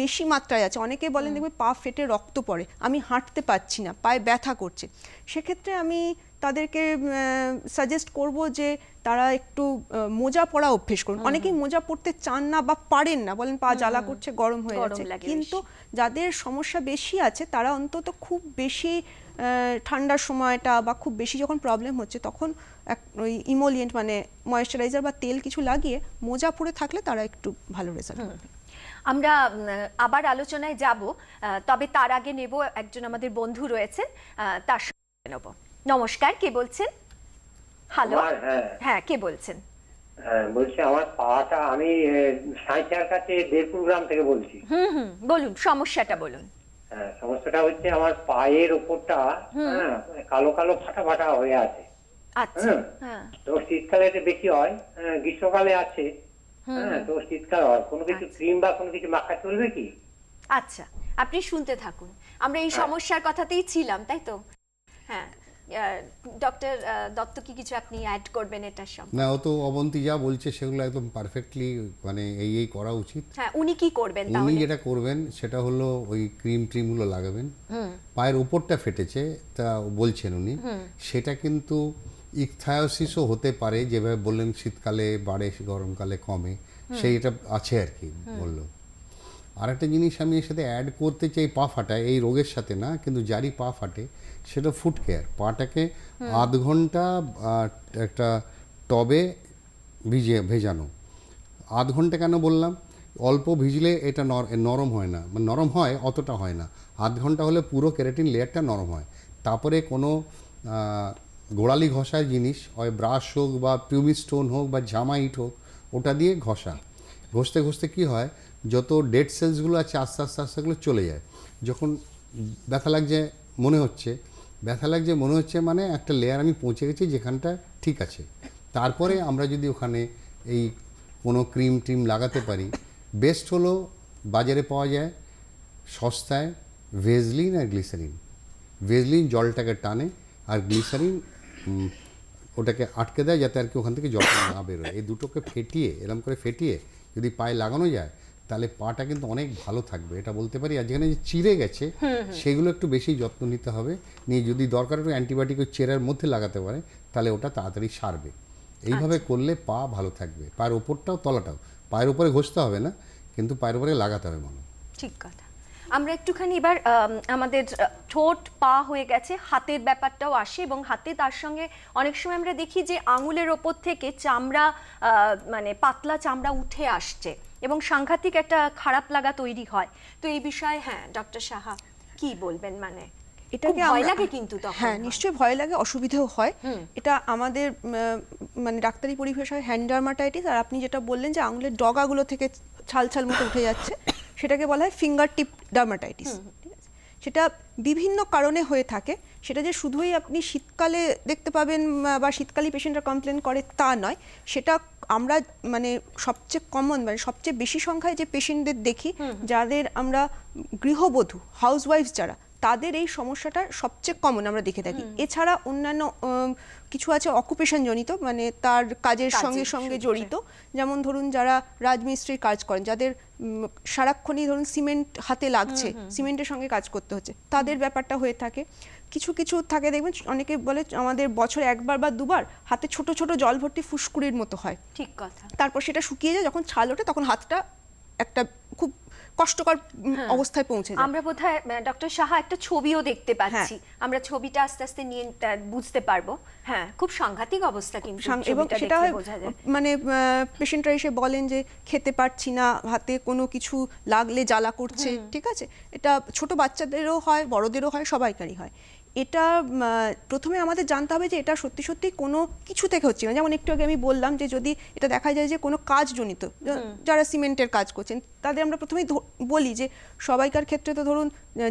[SPEAKER 3] বেশি মাত্রায় আছে অনেকে বলেন দেখবে পা ফেটে রক্ত পড়ে আমি হাঁটতে পারছি না পায়ে ব্যথা করছে সেক্ষেত্রে আমি তাদেরকে সাজেস্ট করব যে তারা একটু মোজা পরা অভ্যেস করুন অনেকেই মোজা পড়তে চান না বা পারেন না বলেন পা জ্বালা করছে গরম হয়ে যাচ্ছে কিন্তু যাদের সমস্যা বেশি আছে তারা অন্তত খুব বেশি ঠান্ডার সময়টা বা খুব বেশি যখন প্রবলেম হচ্ছে তখন এক ওই ইমোলিয়েন্ট মানে ময়েশ্চারাইজার বা তেল কিছু লাগিয়ে মোজা পরে থাকলে তারা একটু ভালো রেজাল্ট
[SPEAKER 1] আমরা আবার আলোচনায় যাব তবে তার আগে নেব একজন আমাদের বন্ধু রয়েছেন তার সঙ্গে নেব নমস্কার কে বলছেন হ্যালো হ্যাঁ কে বলছেন
[SPEAKER 4] হ্যাঁ, বলছি আমার পাটা আমি কাছে দেবপুর গ্রাম থেকে বলছি
[SPEAKER 1] হুম হুম বলুন সমস্যাটা বলুন হ্যাঁ
[SPEAKER 4] সমস্যাটা হচ্ছে আমার পায়ের ওপরটা হ্যাঁ, কালো কালো ফাটা ফাটা হয়ে আছে
[SPEAKER 1] আচ্ছা, হ্যাঁ।
[SPEAKER 4] তো শীতকালে বেশি হয় গ্রীষ্মকালে আছে হ্যাঁ তো শীতকাল হয় কোনো কিছু আচ্ছা। ক্রিম বা কোনো কিছু মাখা চলবে কি
[SPEAKER 1] আচ্ছা আপনি শুনতে থাকুন আমরা এই সমস্যার কথাতেই ছিলাম তাই তো হ্যাঁ ডক্টর দত্ত কি কিছু আপনি অ্যাড করবেন এটার সঙ্গে
[SPEAKER 2] না ও তো অবন্তী যা বলছে সেগুলো একদম পারফেক্টলি মানে এই এই করা উচিত
[SPEAKER 1] হ্যাঁ উনি কি করবেন উনি যেটা
[SPEAKER 2] করবেন সেটা হলো ওই ক্রিম গুলো লাগাবেন পায়ের উপরটা ফেটেছে তা বলছেন উনি সেটা কিন্তু ইকথায়োসিসও হতে পারে যেভাবে বললেন শীতকালে বাড়ে গরমকালে কমে সেইটা আছে আর কি বললো আর একটা জিনিস আমি এর সাথে অ্যাড করতে চাই পা ফাটা এই রোগের সাথে না কিন্তু যারই পা ফাটে সেটা ফুট কেয়ার পাটাকে আধ ঘন্টা একটা টবে ভিজে ভেজানো আধ ঘন্টা কেন বললাম অল্প ভিজলে এটা নরম হয় না মানে নরম হয় অতটা হয় না আধ ঘন্টা হলে পুরো কেরাটিন লেয়ারটা নরম হয় তারপরে কোনো গোড়ালি ঘষার জিনিস হয় ব্রাশ হোক বা পিউবি স্টোন হোক বা জামা ইট হোক ওটা দিয়ে ঘষা ঘষতে ঘষতে কি হয় যত ডেড সেলসগুলো আছে আস্তে আস্তে আস্তে চলে যায় যখন ব্যথা লাগছে মনে হচ্ছে ব্যথা লাগছে মনে হচ্ছে মানে একটা লেয়ার আমি পৌঁছে গেছি যেখানটা ঠিক আছে তারপরে আমরা যদি ওখানে এই কোনো ক্রিম টিম লাগাতে পারি বেস্ট হলো বাজারে পাওয়া যায় সস্তায় ভেজলিন আর গ্লিসারিন ভেজলিন জলটাকে টানে আর গ্লিসারিন ওটাকে আটকে দেয় যাতে আর কি ওখান থেকে জল না বেরোয় এই দুটোকে ফেটিয়ে এরম করে ফেটিয়ে যদি পায়ে লাগানো যায় তাহলে পাটা কিন্তু অনেক ভালো থাকবে এটা বলতে পারি আর যেখানে চিড়ে গেছে সেগুলো একটু বেশি যত্ন নিতে হবে নিয়ে যদি দরকার একটু অ্যান্টিবায়োটিক ওই চেরার মধ্যে লাগাতে পারে তাহলে ওটা তাড়াতাড়ি সারবে এইভাবে আচ্ছা। করলে পা ভালো থাকবে পায়ের ওপরটাও তলাটাও পায়ের উপরে ঘষতে হবে না কিন্তু পায়ের উপরে লাগাতে হবে মনে
[SPEAKER 1] ঠিক কথা আমরা একটুখানি এবার আমাদের ঠোঁট পা হয়ে গেছে হাতের ব্যাপারটাও আসে এবং হাতে তার সঙ্গে অনেক সময় আমরা দেখি যে আঙুলের ওপর থেকে চামড়া মানে পাতলা চামড়া উঠে আসছে এবং সাংঘাতিক একটা খারাপ লাগা তৈরি হয় তো এই বিষয়ে হ্যাঁ ডক্টর সাহা কি বলবেন মানে এটাকে ভয় লাগে কিন্তু তখন হ্যাঁ
[SPEAKER 3] নিশ্চয়ই ভয় লাগে অসুবিধেও হয় এটা আমাদের মানে ডাক্তারি পরিভাষায় হ্যান্ডারমাটাইটিস আর আপনি যেটা বললেন যে আঙুলের ডগাগুলো থেকে ছাল ছাল মতো উঠে যাচ্ছে সেটাকে বলা হয় ফিঙ্গার টিপ ডার্মাটাইটিস সেটা বিভিন্ন কারণে হয়ে থাকে সেটা যে শুধুই আপনি শীতকালে দেখতে পাবেন বা শীতকালী পেশেন্টরা কমপ্লেন করে তা নয় সেটা আমরা মানে সবচেয়ে কমন মানে সবচেয়ে বেশি সংখ্যায় যে পেশেন্টদের দেখি যাদের আমরা গৃহবধূ হাউসওয়াইফ যারা তাদের এই সমস্যাটা সবচেয়ে কমন আমরা দেখে থাকি এছাড়া অন্যান্য কিছু আছে অকুপেশন জনিত মানে তার কাজের সঙ্গে সঙ্গে জড়িত যেমন ধরুন যারা রাজমিস্ত্রির কাজ করেন যাদের সারাক্ষণই ধরুন সিমেন্ট হাতে লাগছে সিমেন্টের সঙ্গে কাজ করতে হচ্ছে তাদের ব্যাপারটা হয়ে থাকে কিছু কিছু থাকে দেখবেন অনেকে বলে আমাদের বছরে একবার বা দুবার হাতে ছোট ছোট জল ভর্তি ফুসকুড়ির মতো হয় ঠিক কথা তারপর সেটা শুকিয়ে যায় যখন ছাল ওঠে তখন হাতটা একটা খুব কষ্টকর হ্যাঁ। অবস্থায় পৌঁছে যায় আমরা
[SPEAKER 1] বোধহয় ডক্টর সাহা একটা ছবিও দেখতে হ্যাঁ। পাচ্ছি আমরা ছবিটা আস্তে আস্তে নিয়ে বুঝতে পারবো হ্যাঁ খুব সাংঘাতিক অবস্থা কিন্তু এবং সেটা
[SPEAKER 3] মানে পেশেন্টরা এসে বলেন যে খেতে পারছি না হাতে কোনো কিছু লাগলে জ্বালা করছে ঠিক আছে এটা ছোট বাচ্চাদেরও হয় বড়দেরও হয় সবাইকারই হয় এটা প্রথমে আমাদের জানতে হবে যে এটা সত্যি সত্যি কোনো কিছু থেকে হচ্ছে না যেমন একটু আগে আমি বললাম যে যদি এটা দেখা যায় যে কোনো কাজজনিত যারা সিমেন্টের কাজ করছেন তাদের আমরা প্রথমেই বলি যে সবাইকার ক্ষেত্রে তো ধরুন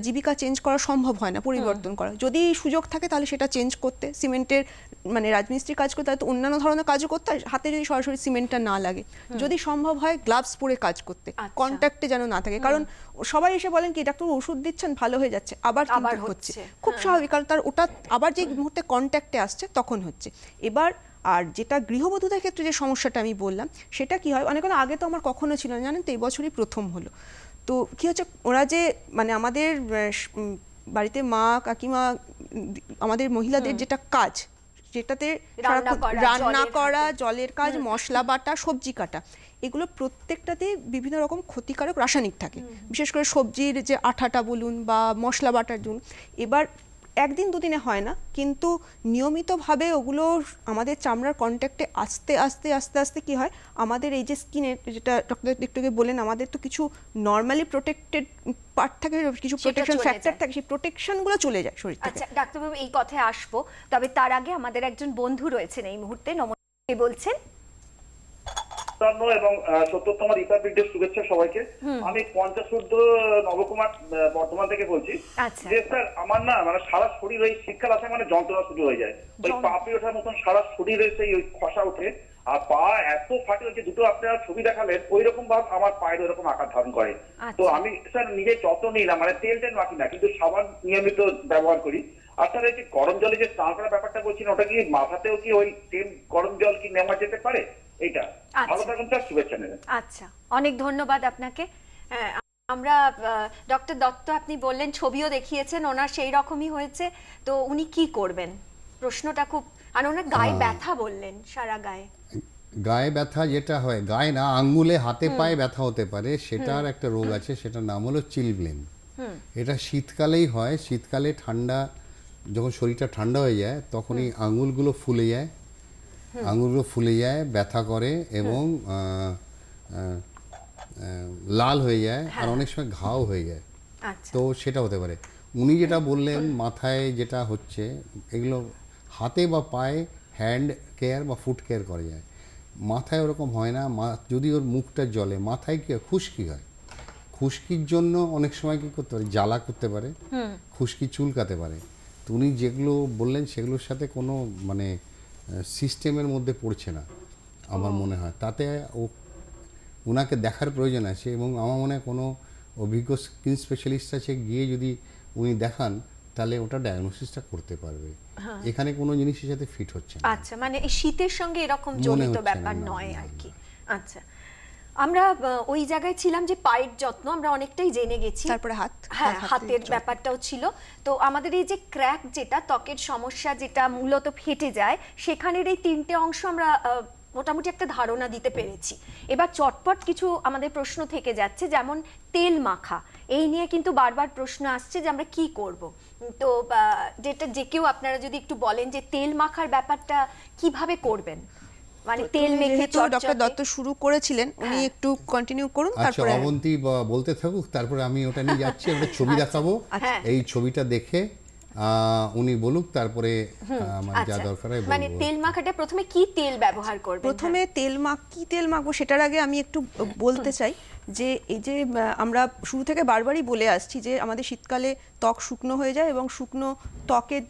[SPEAKER 3] জীবিকা চেঞ্জ করা সম্ভব হয় না পরিবর্তন হ্যাঁ। করা যদি সুযোগ থাকে তাহলে সেটা চেঞ্জ করতে সিমেন্টের মানে রাজমিস্ত্রির কাজ করতে হয়তো অন্যান্য ধরনের কাজও করতে হয় হাতে যদি সরাসরি সিমেন্টটা না লাগে যদি সম্ভব হয় গ্লাভস পরে কাজ করতে কন্ট্যাক্টে আচ্ছা। যেন না থাকে কারণ সবাই এসে বলেন কি ডাক্তার ওষুধ দিচ্ছেন ভালো হয়ে যাচ্ছে আবার আবার হচ্ছে খুব হ্যাঁ। স্বাভাবিক কারণ তার ওটা আবার যে মুহূর্তে কন্ট্যাক্টে আসছে তখন হচ্ছে এবার আর যেটা গৃহবধূদের ক্ষেত্রে যে সমস্যাটা আমি বললাম সেটা কি হয় অনেকগুলো আগে তো আমার কখনো ছিল না জানেন তো এই বছরই প্রথম হলো তো কী হচ্ছে ওরা যে মানে আমাদের বাড়িতে মা কাকিমা আমাদের মহিলাদের যেটা কাজ যেটাতে রান্না করা জলের কাজ মশলা বাটা সবজি কাটা এগুলো প্রত্যেকটাতে বিভিন্ন রকম ক্ষতিকারক রাসায়নিক থাকে বিশেষ করে সবজির যে আঠাটা বলুন বা মশলা বাটার জন্য এবার একদিন দুদিনে হয় না কিন্তু নিয়মিতভাবে ওগুলো আমাদের চামড়ার কন্ট্যাক্টে আসতে আসতে আস্তে আস্তে কি হয় আমাদের এই যে স্কিনের যেটা ডক্টর একটুকে বলেন আমাদের তো কিছু নর্মালি প্রোটেক্টেড পার্ট থাকে কিছু প্রোটেকশন ফ্যাক্টর থাকে সেই প্রোটেকশনগুলো চলে যায় শরীর থেকে
[SPEAKER 1] আচ্ছা ডাক্তারবাবু এই কথায় আসবো তবে তার আগে আমাদের একজন বন্ধু রয়েছেন এই মুহূর্তে নমস্কার বলছেন
[SPEAKER 3] আটান্ন এবং
[SPEAKER 4] সত্তরতম রিপাবলিক ডে শুভেচ্ছা সবাইকে আমি পঞ্চাশ শুদ্ধ নবকুমার বর্ধমান থেকে বলছি আচ্ছা। যে স্যার আমার না মানে সারা শরীর ওই শীতকাল আসে মানে যন্ত্রণা শুরু হয়ে যায় ওই পাপি ওঠার মতন সারা শরীরে সেই ওই খসা উঠে আর পা এত ফাটে হচ্ছে দুটো আপনারা ছবি দেখালেন ওই রকম ভাব আমার পায়ের ওই রকম আকার ধারণ করে তো আচ্ছা। আমি স্যার নিজে যত্ন নিই না মানে তেল টেন মাখি না কিন্তু সাবান নিয়মিত ব্যবহার করি আর স্যার এই যে গরম জলে যে স্নান করার ব্যাপারটা বলছিলেন ওটা কি মাথাতেও কি ওই তেল গরম জল কি নেওয়া যেতে পারে এটা আচ্ছা। ভালো থাকুন স্যার শুভেচ্ছা নেবেন
[SPEAKER 1] আচ্ছা অনেক ধন্যবাদ আপনাকে আমরা ডক্টর দত্ত আপনি বললেন ছবিও দেখিয়েছেন ওনার সেই রকমই হয়েছে তো উনি কি করবেন প্রশ্নটা খুব আর ওনার গায়ে ব্যথা বললেন সারা গায়ে
[SPEAKER 2] গায়ে ব্যথা যেটা হয় গায়ে না আঙ্গুলে হাতে পায়ে ব্যথা হতে পারে সেটার একটা রোগ আছে সেটার নাম হলো চিলব্লেন এটা শীতকালেই হয় শীতকালে ঠান্ডা যখন শরীরটা ঠান্ডা হয়ে যায় তখনই আঙুলগুলো ফুলে যায় আঙুরগুলো ফুলে যায় ব্যথা করে এবং লাল হয়ে যায় আর হ্যাঁ। অনেক সময় ঘাও হয়ে যায় আচ্ছা। তো সেটা হতে পারে উনি যেটা বললেন মাথায় যেটা হচ্ছে এগুলো হাতে বা পায়ে হ্যান্ড কেয়ার বা ফুট কেয়ার করা যায় মাথায় ওরকম হয় না যদি ওর মুখটা জলে মাথায় কি খুশকি হয় খুশকির জন্য অনেক সময় কি করতে পারে জ্বালা করতে পারে খুশকি চুলকাতে পারে তো উনি যেগুলো বললেন সেগুলোর সাথে কোনো মানে সিস্টেমের মধ্যে পড়ছে না আমার মনে হয় তাতে ও ওনাকে দেখার প্রয়োজন আছে এবং আমার মনে হয় কোনো অভিজ্ঞ স্কিন স্পেশালিস্ট আছে গিয়ে যদি উনি দেখান তাহলে ওটা ডায়াগনোসিসটা করতে পারবে হ্যাঁ। এখানে কোনো জিনিসের সাথে ফিট হচ্ছে না
[SPEAKER 1] আচ্ছা মানে এই শীতের সঙ্গে এরকম জড়িত ব্যাপার নয় আর কি আচ্ছা আমরা ওই জায়গায় ছিলাম যে পায়ের যত্ন আমরা অনেকটাই জেনে গেছি তারপরে হাত হ্যাঁ হাতের ব্যাপারটাও ছিল তো আমাদের এই যে ক্র্যাক যেটা ত্বকের সমস্যা যেটা মূলত ফেটে যায় সেখানের এই তিনটে অংশ আমরা মোটামুটি একটা ধারণা দিতে পেরেছি এবার চটপট কিছু আমাদের প্রশ্ন থেকে যাচ্ছে যেমন তেল মাখা এই নিয়ে কিন্তু বারবার প্রশ্ন আসছে যে আমরা কি করব তো যেটা যে কেউ আপনারা যদি একটু বলেন যে তেল মাখার ব্যাপারটা কিভাবে করবেন মানে তেল মেখে ডক্টর দত্ত
[SPEAKER 3] শুরু করেছিলেন উনি হ্যাঁ। একটু কন্টিনিউ করুন আচ্ছা, তারপরে অবন্তী
[SPEAKER 2] বলতে থাকুক তারপরে আমি ওটা নিয়ে যাচ্ছি একটা ছবি আচ্ছা। দেখাবো আচ্ছা। এই ছবিটা দেখে উনি বলুক তারপরে
[SPEAKER 3] আমার মানে যা আচ্ছা। দরকার হয় মানে তেল মাখাটা প্রথমে কি তেল ব্যবহার করবে প্রথমে তেল মাখ কি তেল মাখবো সেটার আগে আমি একটু বলতে চাই যে এই যে আমরা শুরু থেকে বারবারই বলে আসছি যে আমাদের শীতকালে ত্বক শুকনো হয়ে যায় এবং শুকনো ত্বকের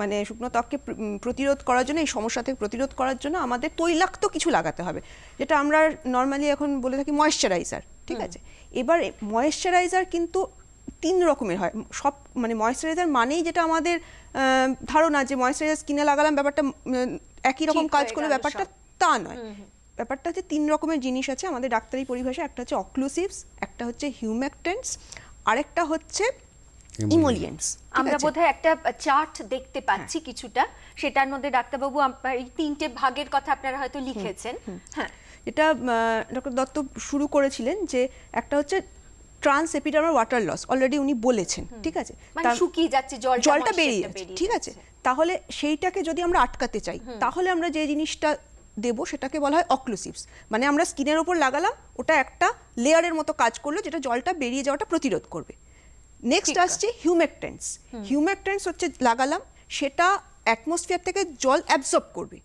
[SPEAKER 3] মানে শুকনো ত্বককে প্রতিরোধ করার জন্য এই সমস্যা থেকে প্রতিরোধ করার জন্য আমাদের তৈলাক্ত কিছু লাগাতে হবে যেটা আমরা নর্মালি এখন বলে থাকি ময়শ্চারাইজার ঠিক আছে এবার ময়শ্চারাইজার কিন্তু তিন রকমের হয় সব মানে ময়শ্চারাইজার মানেই যেটা আমাদের ধারণা যে ময়শ্চারাইজার স্কিনে লাগালাম ব্যাপারটা একই রকম কাজ করে ব্যাপারটা তা নয় ব্যাপারটা হচ্ছে তিন রকমের জিনিস আছে আমাদের ডাক্তারি পরিভাষায় একটা হচ্ছে অক্লুসিভস একটা হচ্ছে হিউম্যাকটেন্টস আরেকটা হচ্ছে ইমোলিয়েন্স আমরা
[SPEAKER 1] বোধহয় একটা চার্ট দেখতে হ্যাঁ। পাচ্ছি কিছুটা সেটার মধ্যে ডাক্তারবাবু এই তিনটে ভাগের কথা আপনারা হয়তো লিখেছেন হ্যাঁ
[SPEAKER 3] এটা ডক্টর দত্ত শুরু করেছিলেন যে একটা হচ্ছে transepidermal water loss already উনি বলেছেন
[SPEAKER 1] ঠিক আছে মানে শুকিয়ে যাচ্ছে জল জলটা বেরিয়ে যাচ্ছে ঠিক
[SPEAKER 3] আছে তাহলে সেইটাকে যদি আমরা আটকাতে চাই তাহলে আমরা যে জিনিসটা দেবো সেটাকে বলা হয় অক্লুসিভস মানে আমরা স্কিনের ওপর লাগালাম ওটা একটা লেয়ারের মতো কাজ করলো যেটা জলটা বেরিয়ে যাওয়াটা প্রতিরোধ করবে নেক্সট আসছে হিউম্যাকটেন্স হিউম্যাকটেন্স হচ্ছে লাগালাম সেটা অ্যাটমসফিয়ার থেকে জল অ্যাবজর্ব করবে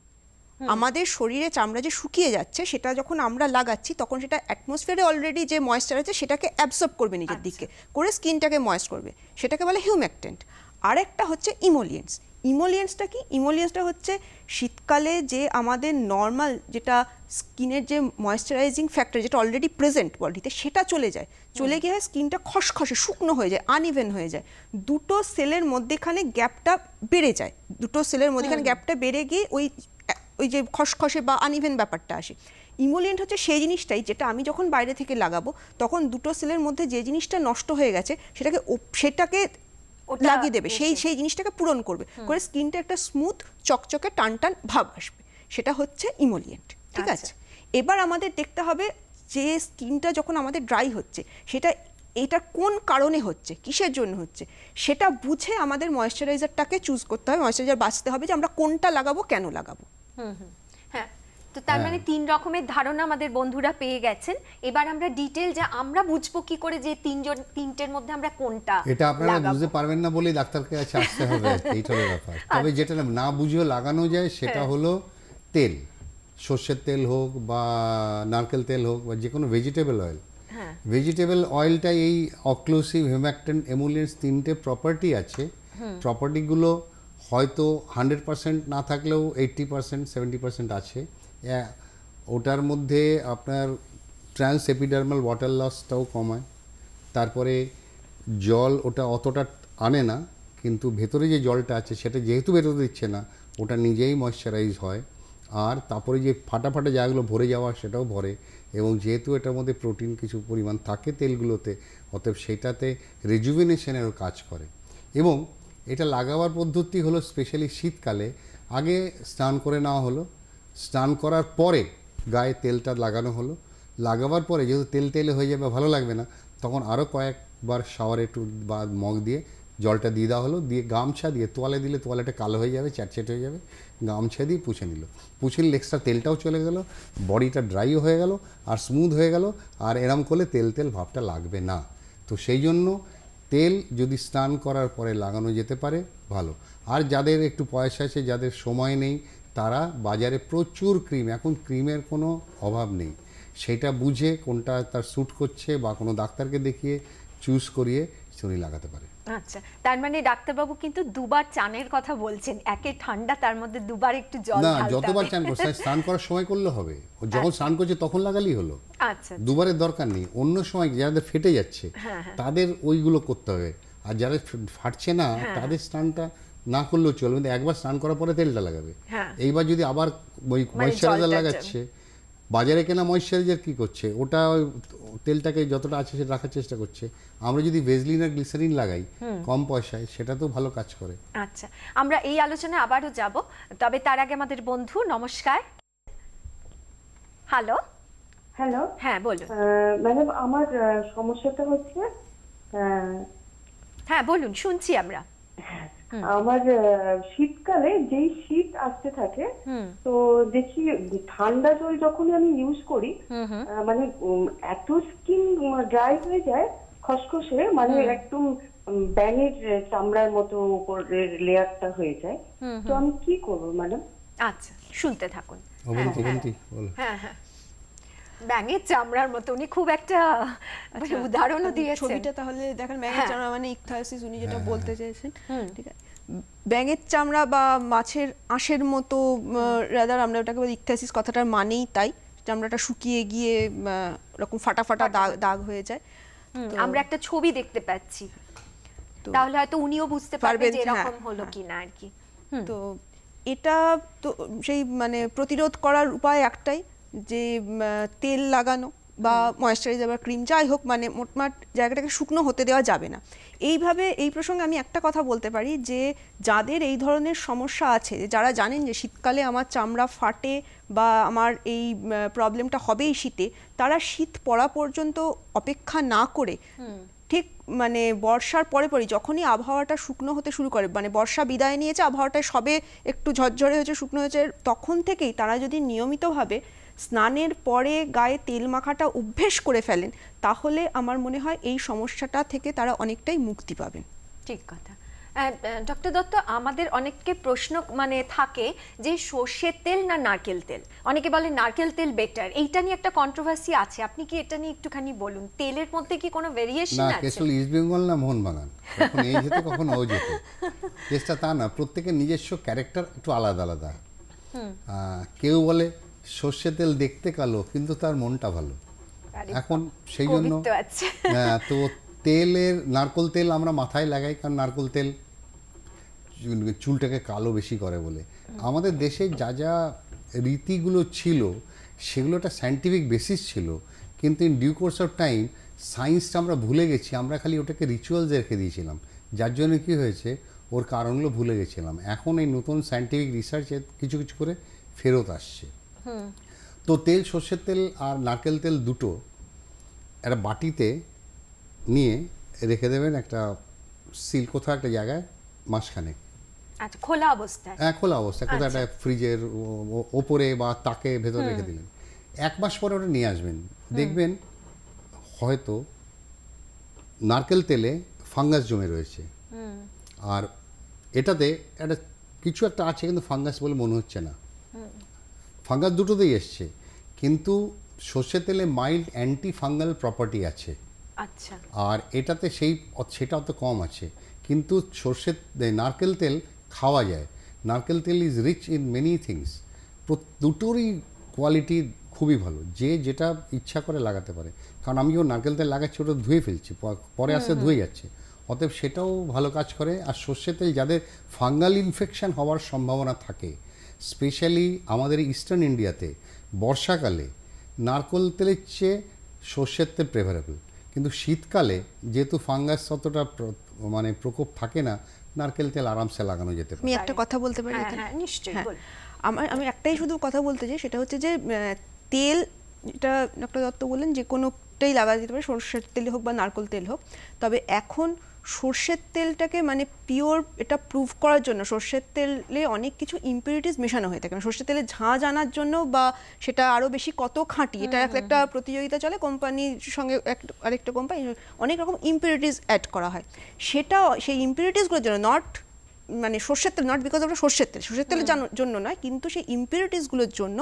[SPEAKER 3] আমাদের শরীরে চামড়া যে শুকিয়ে যাচ্ছে সেটা যখন আমরা লাগাচ্ছি তখন সেটা অ্যাটমসফিয়ারে অলরেডি যে ময়েশ্চার আছে সেটাকে অ্যাবসর্ব করবে নিজের দিকে আচ্ছা। করে স্কিনটাকে ময়েস্ট করবে সেটাকে বলে হিউম্যাকটেন্ট আরেকটা হচ্ছে ইমোলিয়েন্স ইমোলিয়েন্সটা কি ইমোলিয়েন্সটা হচ্ছে শীতকালে যে আমাদের নর্মাল যেটা স্কিনের যে ময়েশ্চারাইজিং ফ্যাক্টর যেটা অলরেডি প্রেজেন্ট বডিতে সেটা চলে যায় চলে গিয়ে স্কিনটা খসখসে শুকনো হয়ে যায় আনইভেন হয়ে যায় দুটো সেলের মধ্যেখানে গ্যাপটা বেড়ে যায় দুটো সেলের মধ্যেখানে গ্যাপটা বেড়ে গিয়ে ওই ওই যে খসখসে বা আনইভেন ব্যাপারটা আসে ইমোলিয়েন্ট হচ্ছে সেই জিনিসটাই যেটা আমি যখন বাইরে থেকে লাগাবো তখন দুটো সেলের মধ্যে যে জিনিসটা নষ্ট হয়ে গেছে সেটাকে সেটাকে লাগিয়ে দেবে সেই সেই জিনিসটাকে পূরণ করবে করে স্কিনটা একটা স্মুথ চকচকে টান টান ভাব আসবে সেটা হচ্ছে ইমোলিয়েন্ট ঠিক আচ্ছা। আছে এবার আমাদের দেখতে হবে যে স্কিনটা যখন আমাদের ড্রাই হচ্ছে সেটা এটা কোন কারণে হচ্ছে কিসের জন্য হচ্ছে সেটা বুঝে আমাদের ময়েশ্চারাইজারটাকে চুজ করতে হবে ময়েশ্চারাইজার বাঁচতে হবে যে আমরা কোনটা লাগাবো কেন লাগাবো
[SPEAKER 1] হ্যাঁ, তো তার হ্যাঁ। মানে তিন রকমের ধারণা আমাদের বন্ধুরা পেয়ে গেছেন এবার আমরা ডিটেল যা আমরা বুঝবো কি করে যে তিনজন তিনটের মধ্যে আমরা কোনটা এটা আপনারা বুঝতে
[SPEAKER 2] পারবেন না বলেই ডাক্তারকে কাছে আসতে হবে এইটার ব্যাপার আচ্ছা। তবে যেটা না বুঝেও লাগানো যায় সেটা হ্যাঁ। হলো তেল সর্ষের তেল হোক বা নারকেল তেল হোক বা যে কোনো ভেজিটেবল অয়েল ভেজিটেবল অয়েলটা এই অক্লোসিভ হেমাক্টেন এমুলিয়েন্স তিনটে প্রপার্টি আছে প্রপার্টিগুলো গুলো হয়তো হান্ড্রেড পার্সেন্ট না থাকলেও এইট্টি পার্সেন্ট সেভেন্টি পার্সেন্ট আছে ওটার মধ্যে আপনার ট্রান্স এপিডার্মাল ওয়াটার লসটাও কমায় তারপরে জল ওটা অতটা আনে না কিন্তু ভেতরে যে জলটা আছে সেটা যেহেতু বেরোতে দিচ্ছে না ওটা নিজেই ময়শ্চারাইজ হয় আর তারপরে যে ফাটা ফাটা জায়গাগুলো ভরে যাওয়া সেটাও ভরে এবং যেহেতু এটার মধ্যে প্রোটিন কিছু পরিমাণ থাকে তেলগুলোতে অতএব সেটাতে রেজুভিনেশনেরও কাজ করে এবং এটা লাগাবার পদ্ধতি হলো স্পেশালি শীতকালে আগে স্নান করে নেওয়া হলো স্নান করার পরে গায়ে তেলটা লাগানো হলো লাগাবার পরে যেহেতু তেল তেলে হয়ে যাবে ভালো লাগবে না তখন আরও কয়েকবার শাওয়ারে একটু বা মগ দিয়ে জলটা দিয়ে দেওয়া হলো দিয়ে গামছা দিয়ে তোয়ালে দিলে তোয়ালেটা কালো হয়ে যাবে চ্যাটচ্যাট হয়ে যাবে গামছা দিয়ে পুছে নিল পুছে নিলে এক্সট্রা তেলটাও চলে গেল বডিটা ড্রাইও হয়ে গেল আর স্মুথ হয়ে গেল আর এরম করলে তেল তেল ভাবটা লাগবে না তো সেই জন্য তেল যদি স্নান করার পরে লাগানো যেতে পারে ভালো আর যাদের একটু পয়সা আছে যাদের সময় নেই তারা বাজারে প্রচুর ক্রিম এখন ক্রিমের কোনো অভাব নেই সেটা বুঝে কোনটা তার স্যুট করছে বা কোনো ডাক্তারকে দেখিয়ে চুজ করিয়ে উনি লাগাতে পারে
[SPEAKER 1] আচ্ছা তার মানে ডাক্তারবাবু কিন্তু দুবার চানের কথা বলছেন একে ঠান্ডা তার মধ্যে দুবার একটু জল না যতবার চান করছে স্নান
[SPEAKER 2] করার সময় করলে হবে যখন আচ্ছা। স্নান করছে তখন লাগালেই হলো আচ্ছা, আচ্ছা দুবারের দরকার নেই অন্য সময় যাদের ফেটে যাচ্ছে হ্যাঁ, হ্যাঁ। তাদের ওইগুলো করতে হবে আর যারা ফাটছে না হ্যাঁ। তাদের স্নানটা না করলেও চলবে কিন্তু একবার স্নান করার পরে তেলটা লাগাবে এইবার যদি আবার ওই মানে ময়শ্চারাইজার লাগাচ্ছে বাজারে কেনা ময়শ্চারাইজার কী করছে ওটা তেলটাকে যতটা আছে সেটা রাখার চেষ্টা করছে আমরা যদি ভেজলিন আর গ্লিসারিন লাগাই কম পয়সায় সেটা তো ভালো কাজ করে
[SPEAKER 1] আচ্ছা আমরা এই আলোচনায় আবারও যাব তবে তার আগে আমাদের বন্ধু নমস্কার হ্যালো হ্যালো হ্যাঁ বলুন ম্যাডাম আমার সমস্যাটা হচ্ছে হ্যাঁ বলুন শুনছি আমরা
[SPEAKER 3] হ্যাঁ, আমার শীতকালে যেই শীত আসতে থাকে তো দেখি ঠান্ডা জল যখন আমি ইউজ করি মানে এত স্কিন ড্রাই হয়ে যায় খসখসে মানে একদম ব্যাঙের চামড়ার মতো উপরের লেয়ারটা হয়ে যায় তো আমি কি করব ম্যাডাম
[SPEAKER 1] আচ্ছা শুনতে থাকুন হ্যাঁ হ্যাঁ ব্যাঙের চামড়ার মতো উনি খুব একটা মানে আচ্ছা, উদাহরণও দিয়েছেন ছবিটা তাহলে
[SPEAKER 3] দেখেন ব্যাঙের হ্যাঁ। চামড়া
[SPEAKER 1] মানে ইকথায়োসিস উনি
[SPEAKER 2] যেটা
[SPEAKER 3] হ্যাঁ। বলতে চেয়েছেন ঠিক আছে ব্যাঙের চামড়া বা মাছের আঁশের মতো রাদার আমরা ওটাকে ইকথাসিস কথাটার মানেই তাই চামড়াটা শুকিয়ে গিয়ে এরকম ফাটা ফাটা দাগ দাগ হয়ে যায় আমরা একটা ছবি দেখতে পাচ্ছি তাহলে হয়তো উনিও বুঝতে পারবেন যে এরকম হ্যাঁ। হলো কিনা আর কি তো এটা তো সেই মানে প্রতিরোধ করার উপায় একটাই যে তেল লাগানো বা ময়েশ্চারাইজার বা ক্রিম যাই হোক মানে মোটমাট জায়গাটাকে শুকনো হতে দেওয়া যাবে না এইভাবে এই প্রসঙ্গে আমি একটা কথা বলতে পারি যে যাদের এই ধরনের সমস্যা আছে যারা জানেন যে শীতকালে আমার চামড়া ফাটে বা আমার এই প্রবলেমটা হবেই শীতে তারা শীত পড়া পর্যন্ত অপেক্ষা না করে ঠিক মানে বর্ষার পরে পরে যখনই আবহাওয়াটা শুকনো হতে শুরু করে মানে বর্ষা বিদায় নিয়েছে আবহাওয়াটা সবে একটু ঝরঝরে হয়েছে শুকনো হয়েছে তখন থেকেই তারা যদি নিয়মিতভাবে স্নানের পরে গায়ে তেল মাখাটা অভ্যেস করে ফেলেন তাহলে আমার মনে হয় এই সমস্যাটা থেকে তারা অনেকটাই মুক্তি পাবেন
[SPEAKER 1] ঠিক কথা ডক্টর দত্ত আমাদের অনেককে প্রশ্ন মানে থাকে যে সর্ষের তেল না নারকেল তেল অনেকে বলে নারকেল তেল বেটার এইটা নিয়ে একটা কন্ট্রোভার্সি আছে আপনি কি এটা নিয়ে একটুখানি বলুন তেলের মধ্যে কি কোনো ভেরিয়েশন আছে না কেসল
[SPEAKER 2] ইস্ট বেঙ্গল না মোহন বাগান কখন এই যেতে কখন ও যেতে চেষ্টা তা না প্রত্যেকের নিজস্ব ক্যারেক্টার একটু আলাদা আলাদা কেউ বলে সর্ষে তেল দেখতে কালো কিন্তু তার মনটা ভালো এখন সেই জন্য
[SPEAKER 1] হ্যাঁ
[SPEAKER 2] তো তেলের নারকোল তেল আমরা মাথায় লাগাই কারণ নারকোল তেল চুলটাকে কালো বেশি করে বলে আমাদের দেশে যা যা রীতিগুলো ছিল সেগুলো একটা সায়েন্টিফিক বেসিস ছিল কিন্তু in due course of time সায়েন্সটা আমরা ভুলে গেছি আমরা খালি ওটাকে রিচুয়ালস রেখে দিয়েছিলাম যার জন্য কি হয়েছে ওর কারণগুলো ভুলে গেছিলাম এখন এই নতুন সায়েন্টিফিক রিসার্চে কিছু কিছু করে ফেরত আসছে তো তেল সর্ষের তেল আর নারকেল তেল দুটো একটা বাটিতে নিয়ে রেখে দেবেন একটা সিল কোথাও একটা জায়গায় মাসখানে
[SPEAKER 1] আচ্ছা, খোলা হ্যাঁ খোলা অবস্থা কোথাও আচ্ছা।
[SPEAKER 2] একটা ফ্রিজের ওপরে বা তাকে ভেতরে রেখে দিলেন এক মাস পরে ওটা নিয়ে আসবেন দেখবেন হয়তো নারকেল তেলে ফাঙ্গাস জমে রয়েছে আর এটাতে একটা কিছু একটা আছে কিন্তু ফাঙ্গাস বলে মনে হচ্ছে না ফাঙ্গাস দুটোতেই এসছে কিন্তু সর্ষে তেলে মাইল্ড অ্যান্টি ফাঙ্গাল প্রপার্টি আছে আচ্ছা আর এটাতে সেই সেটা অত কম আছে কিন্তু সর্ষের নারকেল তেল খাওয়া যায় নারকেল তেল is rich in many things দুটোরই কোয়ালিটি খুবই ভালো যে যেটা ইচ্ছা করে লাগাতে পারে কারণ আমিও নারকেল তেল লাগাচ্ছি ওটা ধুয়ে ফেলছি পরে আসে ধুয়ে যাচ্ছে অতএব সেটাও ভালো কাজ করে আর সর্ষে তেল যাদের ফাঙ্গাল ইনফেকশন হওয়ার সম্ভাবনা থাকে স্পেশালি আমাদের ইস্টার্ন ইন্ডিয়াতে বর্ষাকালে নারকোল তেলের চেয়ে সর্ষের তেল প্রেফারেবল কিন্তু শীতকালে যেহেতু ফাঙ্গাস ততটা মানে প্রকোপ থাকে না নারকেল তেল আরামসে লাগানো যেতে পারে আমি
[SPEAKER 3] একটা কথা বলতে পারি হ্যাঁ, হ্যাঁ, নিশ্চয়ই হ্যাঁ। আমার আমি একটাই শুধু কথা বলতে চাই সেটা হচ্ছে যে তেল এটা ডক্টর দত্ত বললেন যে কোনোটাই লাগা যেতে পারে সর্ষের তেল হোক বা নারকোল তেল হোক তবে এখন সর্ষের তেলটাকে মানে পিওর এটা প্রুভ করার জন্য সর্ষের তেলে অনেক কিছু ইম্পিউরিটিস মেশানো হয়ে থাকে মানে সর্ষের তেলে ঝাঁজ আনার জন্য বা সেটা আরও বেশি কত খাঁটি এটা একটা প্রতিযোগিতা চলে কোম্পানির সঙ্গে আরেকটা কোম্পানি অনেক রকম ইম্পিউরিটিস অ্যাড করা হয় সেটা সেই ইম্পিউরিটিসগুলোর জন্য নট মানে সর্ষের তেল নট বিকজ আমরা সর্ষের তেল সর্ষের তেলের জন্য নয় কিন্তু সেই ইম্পিউরিটিসগুলোর জন্য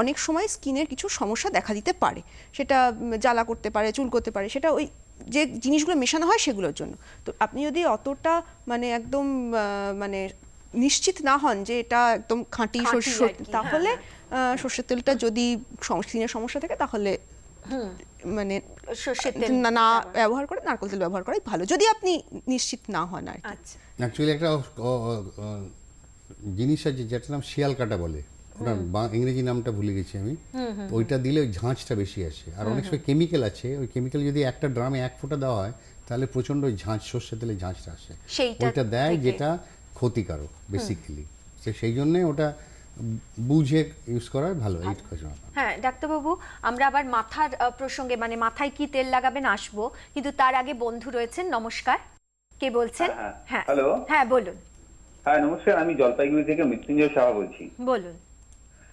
[SPEAKER 3] অনেক সময় স্কিনের কিছু সমস্যা দেখা দিতে পারে সেটা জ্বালা করতে পারে চুল করতে পারে সেটা ওই যে জিনিসগুলো মেশানো হয় সেগুলোর জন্য তো আপনি যদি অতটা মানে একদম মানে নিশ্চিত না হন যে এটা একদম খাঁটি শস্য তাহলে হ্যাঁ। সর্ষের তেলটা যদি স্কিনের সমস্যা থাকে তাহলে মানে না ব্যবহার করে নারকেল তেল ব্যবহার করাই ভালো যদি আপনি নিশ্চিত না হন আর অ্যাকচুয়ালি
[SPEAKER 2] আচ্ছা। একটা জিনিস আছে যেটার নাম শিয়াল কাটা বলে ওটার ইংরেজি নামটা ভুলে গেছি আমি ওইটা দিলে ওই ঝাঁঝটা বেশি আসে আর অনেক সময় কেমিক্যাল আছে ওই কেমিক্যাল যদি একটা ড্রামে এক ফোঁটা দেওয়া হয় তাহলে প্রচন্ড ওই ঝাঁঝ সর্ষে তেলে ঝাঁঝটা আসে
[SPEAKER 1] ওইটা দেয় যেটা
[SPEAKER 2] ক্ষতিকারক বেসিক্যালি সেই জন্যে ওটা বুঝে ইউজ করাই ভালো এই
[SPEAKER 1] হ্যাঁ ডাক্তারবাবু আমরা আবার মাথার প্রসঙ্গে মানে মাথায় কি তেল লাগাবেন আসবো কিন্তু তার আগে বন্ধু রয়েছেন নমস্কার কে বলছেন হ্যাঁ, হ্যাঁ। হ্যালো হ্যাঁ বলুন
[SPEAKER 4] হ্যাঁ নমস্কার আমি জলপাইগুড়ি থেকে মৃত্যুঞ্জয় সাহা বলছি বলুন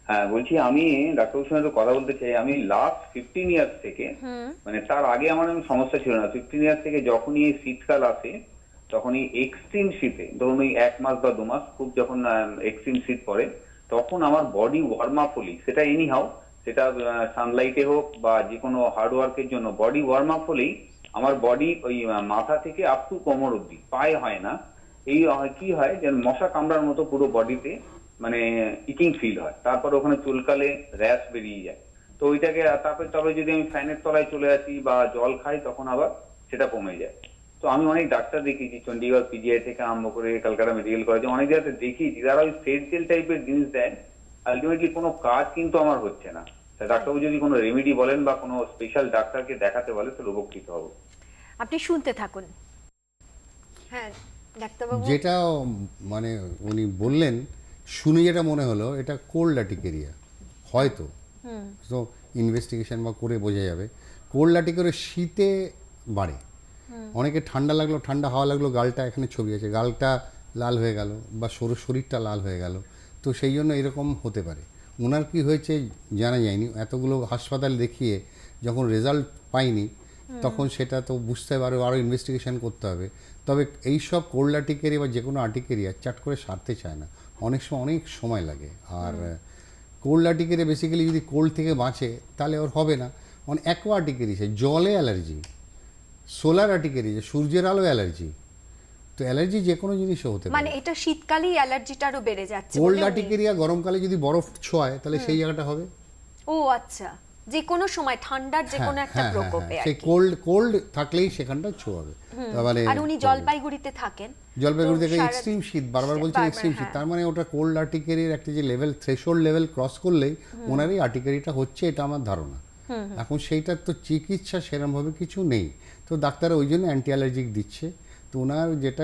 [SPEAKER 4] হ্যাঁ বলছি আমি ডাক্তারবাবুর সঙ্গে কথা বলতে চাই আমি লাস্ট ফিফটিন ইয়ার্স থেকে মানে তার আগে আমার কোনো সমস্যা ছিল না ফিফটিন ইয়ার্স থেকে যখনই এই শীতকাল আসে তখন এই এক্সট্রিম শীতে ধরুন ওই এক মাস বা দু মাস খুব যখন এক্সট্রিম শীত পড়ে তখন আমার বডি ওয়ার্ম আপ হলি সেটা এনি হাও সেটা সানলাইটে হোক বা যে কোনো হার্ডওয়ার্কের জন্য বডি ওয়ার্ম আপ হলেই আমার বডি ওই মাথা থেকে আপ টু কোমর অব্দি পায়ে হয় না এই কি হয় যেন মশা কামড়ার মতো পুরো বডিতে মানে ইচিং ফিল হয় তারপর ওখানে চুলকালে র্যাশ বেরিয়ে যায় তো ওইটাকে তারপরে তবে যদি আমি ফ্যানের তলায় চলে আসি বা জল খাই তখন আবার সেটা কমে যায় তো আমি অনেক ডাক্তার দেখিয়েছি চন্ডীগড় পিজিআই থেকে আরম্ভ করে কলকাতা মেডিকেল কলেজে অনেক জায়গাতে দেখিয়েছি যারা ওই ফেস জেল টাইপের জিনিস দেন আলটিমেটলি কোনো কাজ কিন্তু আমার হচ্ছে না ডাক্তারবাবু যদি কোনো রেমেডি বলেন বা কোনো স্পেশাল ডাক্তারকে দেখাতে বলে তাহলে উপকৃত হব
[SPEAKER 1] আপনি শুনতে থাকুন হ্যাঁ ডাক্তারবাবু যেটা
[SPEAKER 2] মানে উনি বললেন শুনে যেটা মনে হলো এটা কোল্ড এরিয়া হয়তো তো ইনভেস্টিগেশন বা করে বোঝা যাবে কোল্ড ল্যাটিকেরিয়া শীতে বাড়ে অনেকে ঠান্ডা লাগলো ঠান্ডা হাওয়া লাগলো গালটা এখানে ছবি আছে গালটা লাল হয়ে গেল বা সরু শরীরটা লাল হয়ে গেল তো সেই জন্য এরকম হতে পারে ওনার কি হয়েছে জানা যায়নি এতগুলো হাসপাতাল দেখিয়ে যখন রেজাল্ট পাইনি তখন সেটা তো বুঝতে পারবে আরও ইনভেস্টিগেশন করতে হবে তবে এইসব আর্টিকেরিয়া বা যে কোনো আর্টিকেরিয়া চাট করে সারতে চায় না অনেক সময় অনেক সময় লাগে আর কোল্ড আর্টিকেরে বেসিক্যালি যদি কোল্ড থেকে বাঁচে তাহলে ওর হবে না মানে অ্যাকোয়াটিকেরই সে জলে অ্যালার্জি সোলার আর্টিকেরই যে সূর্যের আলো অ্যালার্জি তো অ্যালার্জি যে কোনো জিনিসও হতে মানে
[SPEAKER 1] এটা শীতকালেই অ্যালার্জিটারও বেড়ে যাচ্ছে কোল্ড
[SPEAKER 2] আর্টিকেরিয়া গরমকালে যদি বরফ ছোঁয় তাহলে সেই জায়গাটা হবে
[SPEAKER 1] ও আচ্ছা যে কোনো সময় ঠান্ডার হ্যাঁ, যে কোনো একটা হ্যাঁ, হ্যাঁ, প্রকোপে সেই
[SPEAKER 2] কোল্ড কোল্ড থাকলেই সেখানটা ছোঁয়াবে
[SPEAKER 1] তাহলে মানে আর উনি জলপাইগুড়িতে থাকেন
[SPEAKER 2] জলপাইগুড়িতে থেকে এক্সট্রিম শীত বারবার বলছেন এক্সট্রিম শীত তার মানে ওটা কোল্ড আর্টিকেরির একটা যে লেভেল থ্রেশোল্ড লেভেল ক্রস করলেই ওনারই আর্টিকেরিটা হচ্ছে এটা আমার ধারণা এখন সেইটার তো চিকিৎসা সেরমভাবে কিছু নেই তো ডাক্তার ওই জন্য অ্যান্টি অ্যালার্জিক দিচ্ছে তো ওনার যেটা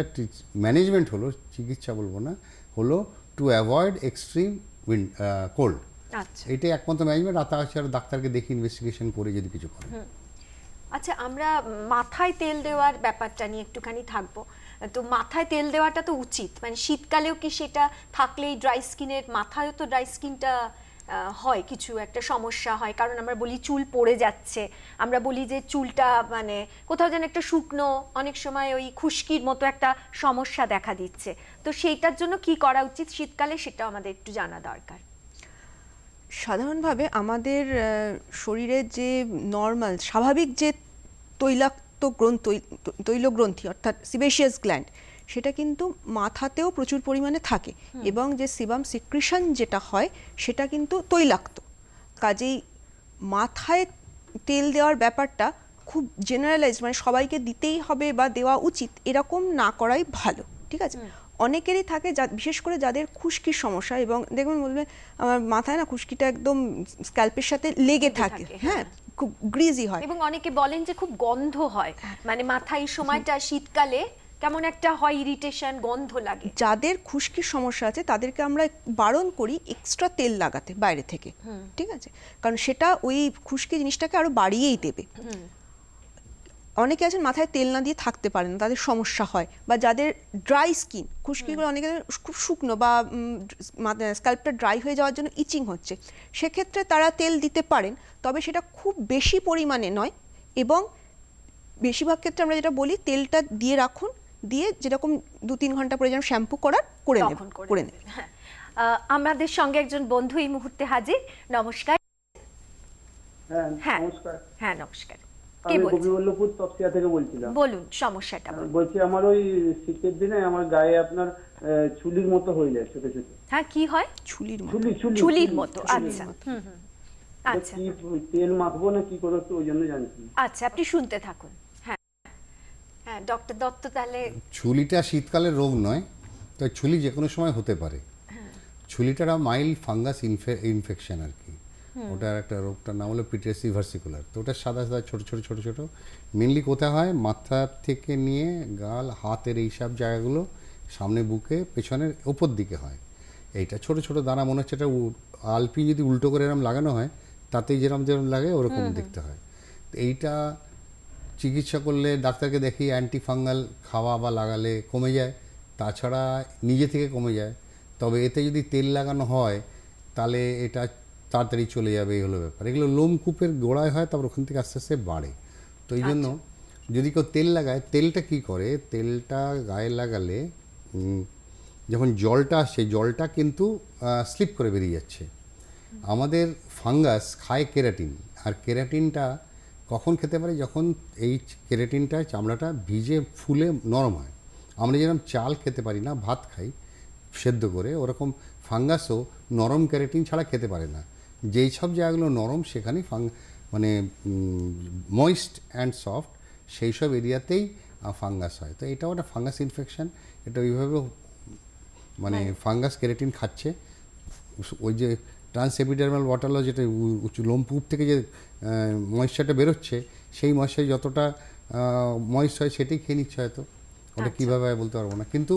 [SPEAKER 2] ম্যানেজমেন্ট হলো চিকিৎসা বলবো না হলো to avoid extreme wind cold আচ্ছা। এটাই একমাত্র ম্যানেজমেন্ট আর তাছাড়া ডাক্তারকে দেখে ইনভেস্টিগেশন করে যদি কিছু করে
[SPEAKER 1] আচ্ছা আমরা মাথায় তেল দেওয়ার ব্যাপারটা নিয়ে একটুখানি থাকবো তো মাথায় তেল দেওয়াটা তো উচিত মানে শীতকালেও কি সেটা থাকলেই ড্রাই স্কিনের মাথায়ও তো ড্রাই স্কিনটা হয় কিছু একটা সমস্যা হয় কারণ আমরা বলি চুল পড়ে যাচ্ছে আমরা বলি যে চুলটা মানে কোথাও যেন একটা শুকনো অনেক সময় ওই খুশকির মতো একটা সমস্যা দেখা দিচ্ছে তো সেইটার জন্য কি করা উচিত শীতকালে সেটাও আমাদের একটু জানা দরকার
[SPEAKER 3] সাধারণভাবে আমাদের শরীরের যে নর্মাল স্বাভাবিক যে তৈলাক্ত গ্রন্থ তৈলগ্রন্থি অর্থাৎ সিবেশিয়াস গ্ল্যান্ড সেটা কিন্তু মাথাতেও প্রচুর পরিমাণে থাকে এবং যে সিবাম সিক্রিশন যেটা হয় সেটা কিন্তু তৈলাক্ত কাজেই মাথায় তেল দেওয়ার ব্যাপারটা খুব জেনারেলাইজ মানে সবাইকে দিতেই হবে বা দেওয়া উচিত এরকম না করাই ভালো ঠিক আছে অনেকেরই থাকে যা বিশেষ করে যাদের খুশকির সমস্যা এবং দেখবেন বলবেন আমার মাথায় না খুশকিটা একদম স্ক্যাল্পের সাথে লেগে থাকে হ্যাঁ, হ্যাঁ। খুব গ্রিজি হয়
[SPEAKER 1] এবং অনেকে বলেন যে খুব গন্ধ হয় হ্যাঁ। মানে মাথায় সময়টা শীতকালে কেমন একটা হয় ইরিটেশন গন্ধ লাগে
[SPEAKER 3] যাদের খুশকির সমস্যা আছে তাদেরকে আমরা বারণ করি এক্সট্রা তেল লাগাতে বাইরে থেকে ঠিক আছে কারণ সেটা ওই খুশকি জিনিসটাকে আরো বাড়িয়েই দেবে অনেকে আছেন মাথায় তেল না দিয়ে থাকতে পারে না তাদের সমস্যা হয় বা যাদের ড্রাই স্কিন খুশকিগুলো অনেকে খুব শুকনো বা স্ক্যাল্পটা মানে ড্রাই হয়ে যাওয়ার জন্য ইচিং হচ্ছে সেক্ষেত্রে তারা তেল দিতে পারেন তবে সেটা খুব বেশি পরিমাণে নয় এবং বেশিরভাগ ক্ষেত্রে আমরা যেটা বলি তেলটা দিয়ে রাখুন দিয়ে যেরকম দু তিন ঘন্টা পরে যেন শ্যাম্পু করার
[SPEAKER 1] করে নেবেন করে নেবেন হ্যাঁ। আমাদের সঙ্গে একজন বন্ধু এই মুহূর্তে হাজির নমস্কার হ্যাঁ হ্যাঁ নমস্কার হ্যাঁ, তেল না কি করবো ওই জন্য আচ্ছা আপনি শুনতে থাকুন হ্যাঁ, হ্যাঁ ডক্টর দত্ত তাহলে
[SPEAKER 2] চুলিটা শীতকালে রোগ নয় তাই ছুলি যেকোনো সময় হতে পারে ছুলিটা মাইল্ড ফাঙ্গাস ইনফেকশন আর কি ওটার একটা রোগটার নাম হলো পিটিএসি ভার্সিকুলার তো ওটা সাদা সাদা ছোটো ছোটো ছোটো ছোটো মেনলি কোথায় হয় মাথা থেকে নিয়ে গাল হাতের এইসব জায়গাগুলো সামনে বুকে পেছনের ওপর দিকে হয় এইটা ছোট ছোট দানা মনে হচ্ছে এটা আলপি যদি উল্টো করে এরম লাগানো হয় তাতেই যেরম যেরম লাগে ওরকম দেখতে হয় তো এইটা চিকিৎসা করলে ডাক্তারকে দেখি অ্যান্টিফাঙ্গাল খাওয়া বা লাগালে কমে যায় তাছাড়া নিজে থেকে কমে যায় তবে এতে যদি তেল লাগানো হয় তাহলে এটা তাড়াতাড়ি চলে যাবে এই হলো ব্যাপার এগুলো লোমকূপের গোড়ায় হয় তারপর ওখান থেকে আস্তে আস্তে বাড়ে তো এই জন্য আচ্ছা। যদি কেউ তেল লাগায় তেলটা কি করে তেলটা গায়ে লাগালে যখন জলটা আসছে জলটা কিন্তু স্লিপ করে বেরিয়ে যাচ্ছে আমাদের ফাঙ্গাস খায় কেরাটিন আর কেরাটিনটা কখন খেতে পারে যখন এই কেরাটিনটা চামড়াটা ভিজে ফুলে নরম হয় আমরা যেরকম চাল খেতে পারি না ভাত খাই সেদ্ধ করে ওরকম ফাঙ্গাসও নরম কেরাটিন ছাড়া খেতে পারে না যেই সব জায়গাগুলো নরম সেখানেই ফাং মানে ময়েস্ট অ্যান্ড সফট সেই সব এরিয়াতেই ফাঙ্গাস হয় তো এটাও একটা ফাঙ্গাস ইনফেকশান এটা ওইভাবে মানে ফাঙ্গাস হ্যাঁ। কেরাটিন খাচ্ছে ওই যে ট্রান্সএপিডার্মাল ওয়াটারলো যেটা উঁচু লোমপুপ থেকে যে ময়েশ্চারটা বেরোচ্ছে সেই ময়েশ্চার যতটা ময়েশ্চার হয় সেটাই খেয়ে নিচ্ছে হয়তো ওটা আচ্ছা। কীভাবে বলতে পারবো না কিন্তু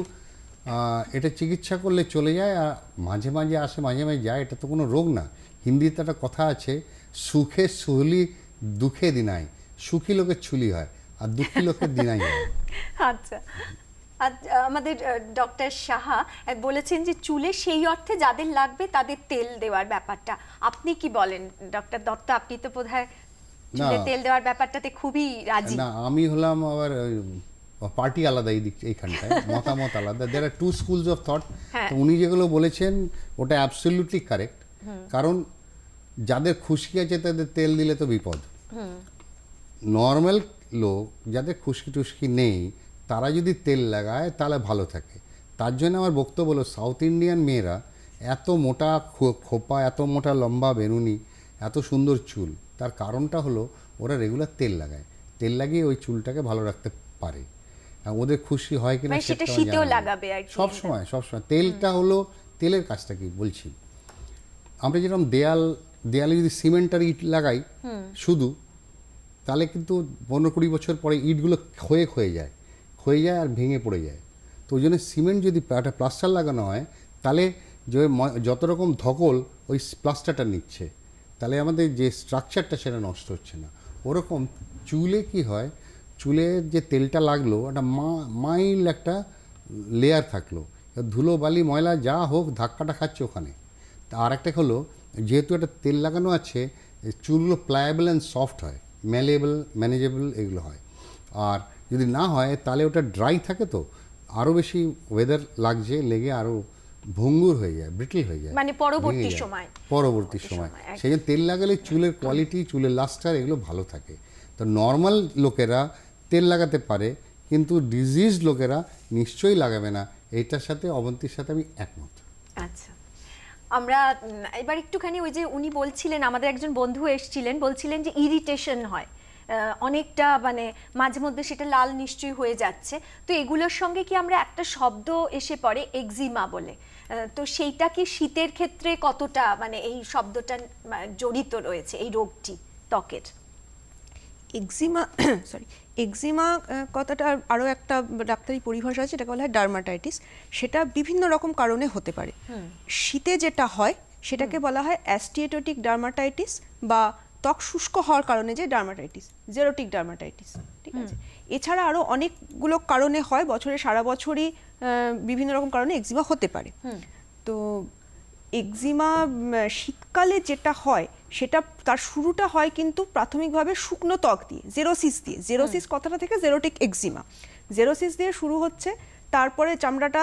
[SPEAKER 2] এটা চিকিৎসা করলে চলে যায় আর মাঝে মাঝে আসে মাঝে মাঝে যায় এটা তো কোনো রোগ না হিন্দিতে একটা কথা আছে সুখে সুহলি দুঃখে দিনাই সুখী লোকের ছুলি হয় আর দুঃখী লোকের দিনাই হয়
[SPEAKER 1] আচ্ছা আমাদের ডক্টর সাহা বলেছেন যে চুলে সেই অর্থে যাদের লাগবে তাদের তেল দেওয়ার ব্যাপারটা আপনি কি বলেন ডক্টর দত্ত আপনি তো বোধ তেল দেওয়ার ব্যাপারটাতে খুবই রাজি না
[SPEAKER 2] আমি হলাম আবার পার্টি আলাদা এই দিক এইখানটায় মতামত আলাদা দের আর টু স্কুলস অফ থট উনি যেগুলো বলেছেন ওটা অ্যাবসলিউটলি কারেক্ট কারণ যাদের খুশকি আছে তাদের তেল দিলে তো বিপদ নর্মাল লোক যাদের খুশকি টুশকি নেই তারা যদি তেল লাগায় তাহলে ভালো থাকে তার জন্য আমার বক্তব্য হলো সাউথ ইন্ডিয়ান মেয়েরা এত মোটা খোপা এত মোটা লম্বা বেনুনি এত সুন্দর চুল তার কারণটা হলো ওরা রেগুলার তেল লাগায় তেল লাগিয়ে ওই চুলটাকে ভালো রাখতে পারে ওদের খুশি হয় কিনা সব সময় সব সময় তেলটা হলো তেলের কাজটা কি বলছি আমরা যেরকম দেয়াল দেয়ালে যদি সিমেন্টের ইট লাগাই শুধু তাহলে কিন্তু পনেরো কুড়ি বছর পরে ইটগুলো ক্ষয়ে ক্ষয়ে যায় ক্ষয়ে যায় আর ভেঙে পড়ে যায় তো ওই জন্য সিমেন্ট যদি একটা প্লাস্টার লাগানো হয় তাহলে যে যত রকম ধকল ওই প্লাস্টারটা নিচ্ছে তাহলে আমাদের যে স্ট্রাকচারটা সেটা নষ্ট হচ্ছে না ওরকম চুলে কি হয় চুলের যে তেলটা লাগলো একটা মাইল একটা লেয়ার থাকলো ধুলো বালি ময়লা যা হোক ধাক্কাটা খাচ্ছে ওখানে আর একটা হলো যেহেতু একটা তেল লাগানো আছে চুলগুলো প্লায়েবল অ্যান্ড সফট হয় ম্যালেবল ম্যানেজেবল এগুলো হয় আর যদি না হয় তাহলে ওটা ড্রাই থাকে তো আরও বেশি ওয়েদার লাগছে লেগে আরও ভঙ্গুর হয়ে যায় ব্রিটল হয়ে যায় মানে পরবর্তী সময় পরবর্তী সময় সেই জন্য তেল লাগালে চুলের কোয়ালিটি চুলের লাস্টার এগুলো ভালো থাকে তো নর্মাল লোকেরা তেল লাগাতে পারে কিন্তু ডিজিজ লোকেরা নিশ্চয়ই লাগাবে না এইটার সাথে অবন্তির সাথে আমি একমত
[SPEAKER 1] আচ্ছা আমরা এবার একটুখানি ওই যে উনি বলছিলেন আমাদের একজন বন্ধু এসছিলেন বলছিলেন যে ইরিটেশন হয় অনেকটা মানে মাঝে মধ্যে সেটা লাল নিশ্চয়ই হয়ে যাচ্ছে তো এগুলোর সঙ্গে কি আমরা একটা শব্দ এসে পড়ে এক্সিমা বলে তো সেইটা কি শীতের ক্ষেত্রে কতটা মানে এই শব্দটা জড়িত রয়েছে এই রোগটি ত্বকের এক্সিমা
[SPEAKER 3] সরি এক্সিমা কথাটা আরও একটা ডাক্তারি পরিভাষা আছে যেটা বলা হয় ডার্মাটাইটিস সেটা বিভিন্ন রকম কারণে হতে পারে শীতে যেটা হয় সেটাকে বলা হয় অ্যাস্টিয়েটোটিক ডার্মাটাইটিস বা ত্বক শুষ্ক হওয়ার কারণে যে ডার্মাটাইটিস জেরোটিক ডার্মাটাইটিস ঠিক আছে এছাড়া আরও অনেকগুলো কারণে হয় বছরে সারা বছরই বিভিন্ন রকম কারণে এক্সিমা হতে পারে তো এক্সিমা শীতকালে যেটা হয় সেটা তার শুরুটা হয় কিন্তু প্রাথমিকভাবে শুকনো ত্বক দিয়ে জেরোসিস দিয়ে জেরোসিস কথাটা থেকে জেরোটিক এক্সিমা জেরোসিস দিয়ে শুরু হচ্ছে তারপরে চামড়াটা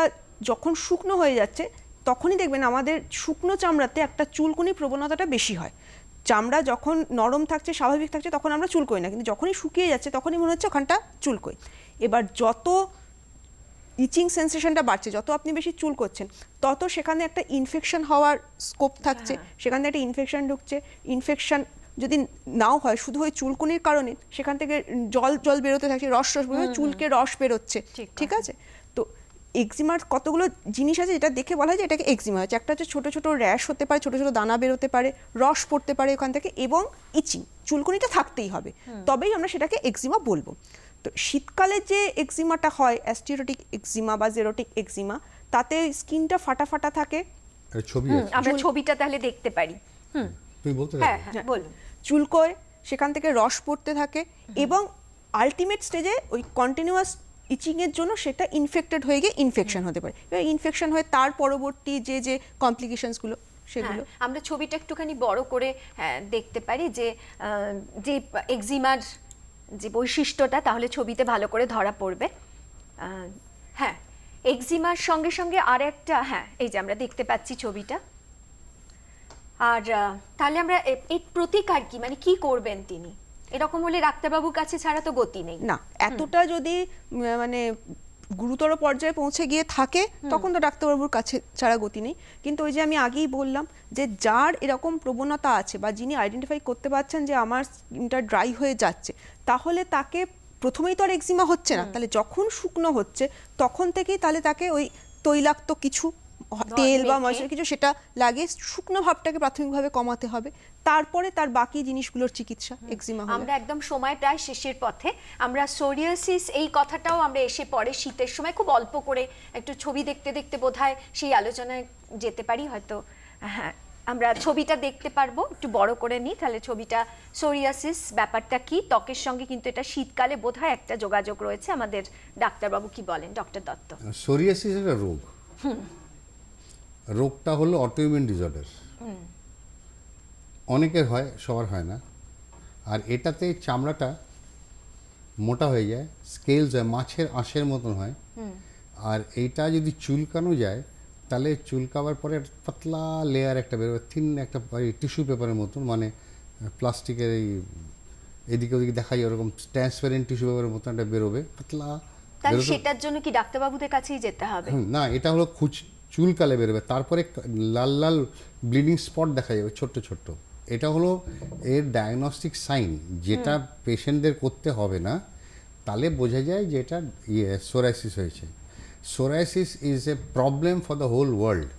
[SPEAKER 3] যখন শুকনো হয়ে যাচ্ছে তখনই দেখবেন আমাদের শুকনো চামড়াতে একটা চুলকুনি প্রবণতাটা বেশি হয় চামড়া যখন নরম থাকছে স্বাভাবিক থাকছে তখন আমরা চুলকোই না কিন্তু যখনই শুকিয়ে যাচ্ছে তখনই মনে হচ্ছে ওখানটা চুলকোই এবার যত ইচিং সেন্সেশনটা বাড়ছে যত আপনি বেশি চুল করছেন তত সেখানে একটা ইনফেকশন হওয়ার স্কোপ থাকছে হ্যাঁ। সেখানে একটা ইনফেকশন ঢুকছে ইনফেকশন যদি নাও হয় শুধু ওই চুলকুনির কারণে সেখান থেকে জল জল বেরোতে থাকে রস রস চুলকে রস বেরোচ্ছে ঠিক আছে তো এক্সিমার কতগুলো জিনিস আছে যেটা দেখে বলা হয় এটাকে এক্সিমা হচ্ছে একটা হচ্ছে ছোটো ছোটো র্যাশ হতে পারে ছোটো ছোটো দানা বেরোতে পারে রস পড়তে পারে ওখান থেকে এবং ইচিং চুলকুনিটা থাকতেই হবে তবেই আমরা সেটাকে এক্সিমা বলবো তো শীতকালে যে এক্সিমাটা হয় অ্যাস্টিরোটিক এক্সিমা বা জেরোটিক এক্সিমা তাতে স্কিনটা ফাটাফাটা থাকে আমরা ছবিটা তাহলে দেখতে পারি তুমি বলতে হ্যাঁ, হ্যাঁ বল চুলকোয় সেখান থেকে রস পড়তে থাকে এবং আলটিমেট স্টেজে ওই কন্টিনিউয়াস ইচিংয়ের জন্য সেটা ইনফেক্টেড হয়ে গিয়ে ইনফেকশন হতে পারে
[SPEAKER 1] এবার ইনফেকশন হয়ে তার পরবর্তী যে যে কমপ্লিকেশনসগুলো সেগুলো হ্যাঁ, আমরা ছবিটা একটুখানি বড় করে হ্যাঁ, দেখতে পারি যে যে এক্সিমার যে বৈশিষ্ট্যটা তাহলে ছবিতে ভালো করে ধরা পড়বে হ্যাঁ এক্সিমার সঙ্গে সঙ্গে আর একটা হ্যাঁ এই যে আমরা দেখতে পাচ্ছি ছবিটা আর তাহলে আমরা এই প্রতিকার কি মানে কি করবেন তিনি এরকম হলে ডাক্তারবাবুর কাছে ছাড়া তো গতি নেই না এতটা যদি মানে গুরুতর পর্যায়ে পৌঁছে গিয়ে
[SPEAKER 3] থাকে তখন তো ডাক্তারবাবুর কাছে ছাড়া গতি নেই কিন্তু ওই যে আমি আগেই বললাম যে যার এরকম প্রবণতা আছে বা যিনি আইডেন্টিফাই করতে পারছেন যে আমার স্কিনটা ড্রাই হয়ে যাচ্ছে তাহলে তাকে প্রথমেই তো আর এক্সিমা হচ্ছে না তাহলে যখন শুকনো হচ্ছে তখন থেকেই তাহলে তাকে ওই তৈলাক্ত কিছু তেল বা ময়শ্চার কিছু সেটা লাগে শুকনো ভাবটাকে প্রাথমিকভাবে কমাতে হবে তারপরে তার বাকি জিনিসগুলোর চিকিৎসা এক্সিমা আমরা
[SPEAKER 1] একদম সময় প্রায় শেষের পথে আমরা সোরিয়াসিস এই কথাটাও আমরা এসে পরে শীতের সময় খুব অল্প করে একটু ছবি দেখতে দেখতে বোধহয় সেই আলোচনায় যেতে পারি হয়তো হ্যাঁ আমরা ছবিটা দেখতে পারবো একটু বড় করে নিই তাহলে ছবিটা সোরিয়াসিস ব্যাপারটা কি ত্বকের সঙ্গে কিন্তু এটা শীতকালে বোধহয় একটা যোগাযোগ রয়েছে আমাদের ডাক্তারবাবু কি বলেন ডক্টর দত্ত
[SPEAKER 2] সোরিয়াসিস একটা রোগ রোগটা হলো অটোইমিউন ডিসঅর্ডার অনেকের হয় সবার হয় না আর এটাতে চামড়াটা মোটা হয়ে যায় স্কেলস হয় মাছের আঁশের মতন হয় আর এইটা যদি চুলকানো যায় তাহলে চুলকাবার পরে পাতলা লেয়ার একটা বেরোবে থিন একটা টিস্যু পেপারের মতন মানে প্লাস্টিকের এই এদিকে ওদিকে দেখা যায় ওরকম ট্রান্সপারেন্ট টিস্যু পেপারের মতন একটা বেরোবে পাতলা তাহলে
[SPEAKER 1] সেটার জন্য কি ডাক্তারবাবুদের কাছেই যেতে হবে
[SPEAKER 2] না এটা হলো খুচ চুলকালে বেরোবে তারপরে লাল লাল ব্লিডিং স্পট দেখা যাবে ছোট্ট ছোট্ট এটা হলো এর ডায়াগনস্টিক সাইন যেটা পেশেন্টদের করতে হবে না তাহলে বোঝা যায় যে এটা ইয়ে সোরাইসিস হয়েছে psoriasis is a problem for the whole world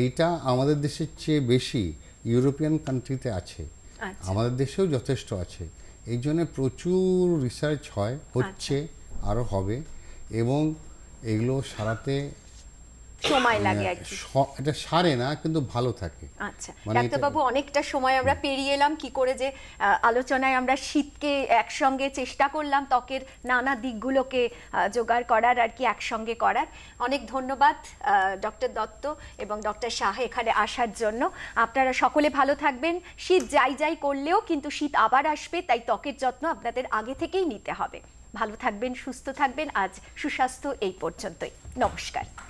[SPEAKER 2] এইটা আমাদের দেশের চেয়ে বেশি ইউরোপিয়ান কান্ট্রিতে আছে আচ্ছা। আমাদের দেশেও যথেষ্ট আছে এই জন্য প্রচুর রিসার্চ হয় হচ্ছে আচ্ছা। আরও হবে এবং এগুলো সারাতে
[SPEAKER 1] সময় লাগে হ্যাঁ,
[SPEAKER 2] আর এটা সারে না কিন্তু ভালো থাকে
[SPEAKER 1] আচ্ছা মানে ডাক্তারবাবু অনেকটা সময় আমরা পেরিয়ে এলাম কি করে যে আলোচনায় আমরা শীতকে একসঙ্গে চেষ্টা করলাম ত্বকের নানা দিকগুলোকে জোগাড় করার আর কি একসঙ্গে করার অনেক ধন্যবাদ ডক্টর দত্ত এবং ডক্টর শাহ এখানে আসার জন্য আপনারা সকলে ভালো থাকবেন শীত যাই যাই করলেও কিন্তু শীত আবার আসবে তাই ত্বকের যত্ন আপনাদের আগে থেকেই নিতে হবে ভালো থাকবেন সুস্থ থাকবেন আজ সুস্বাস্থ্য এই পর্যন্তই নমস্কার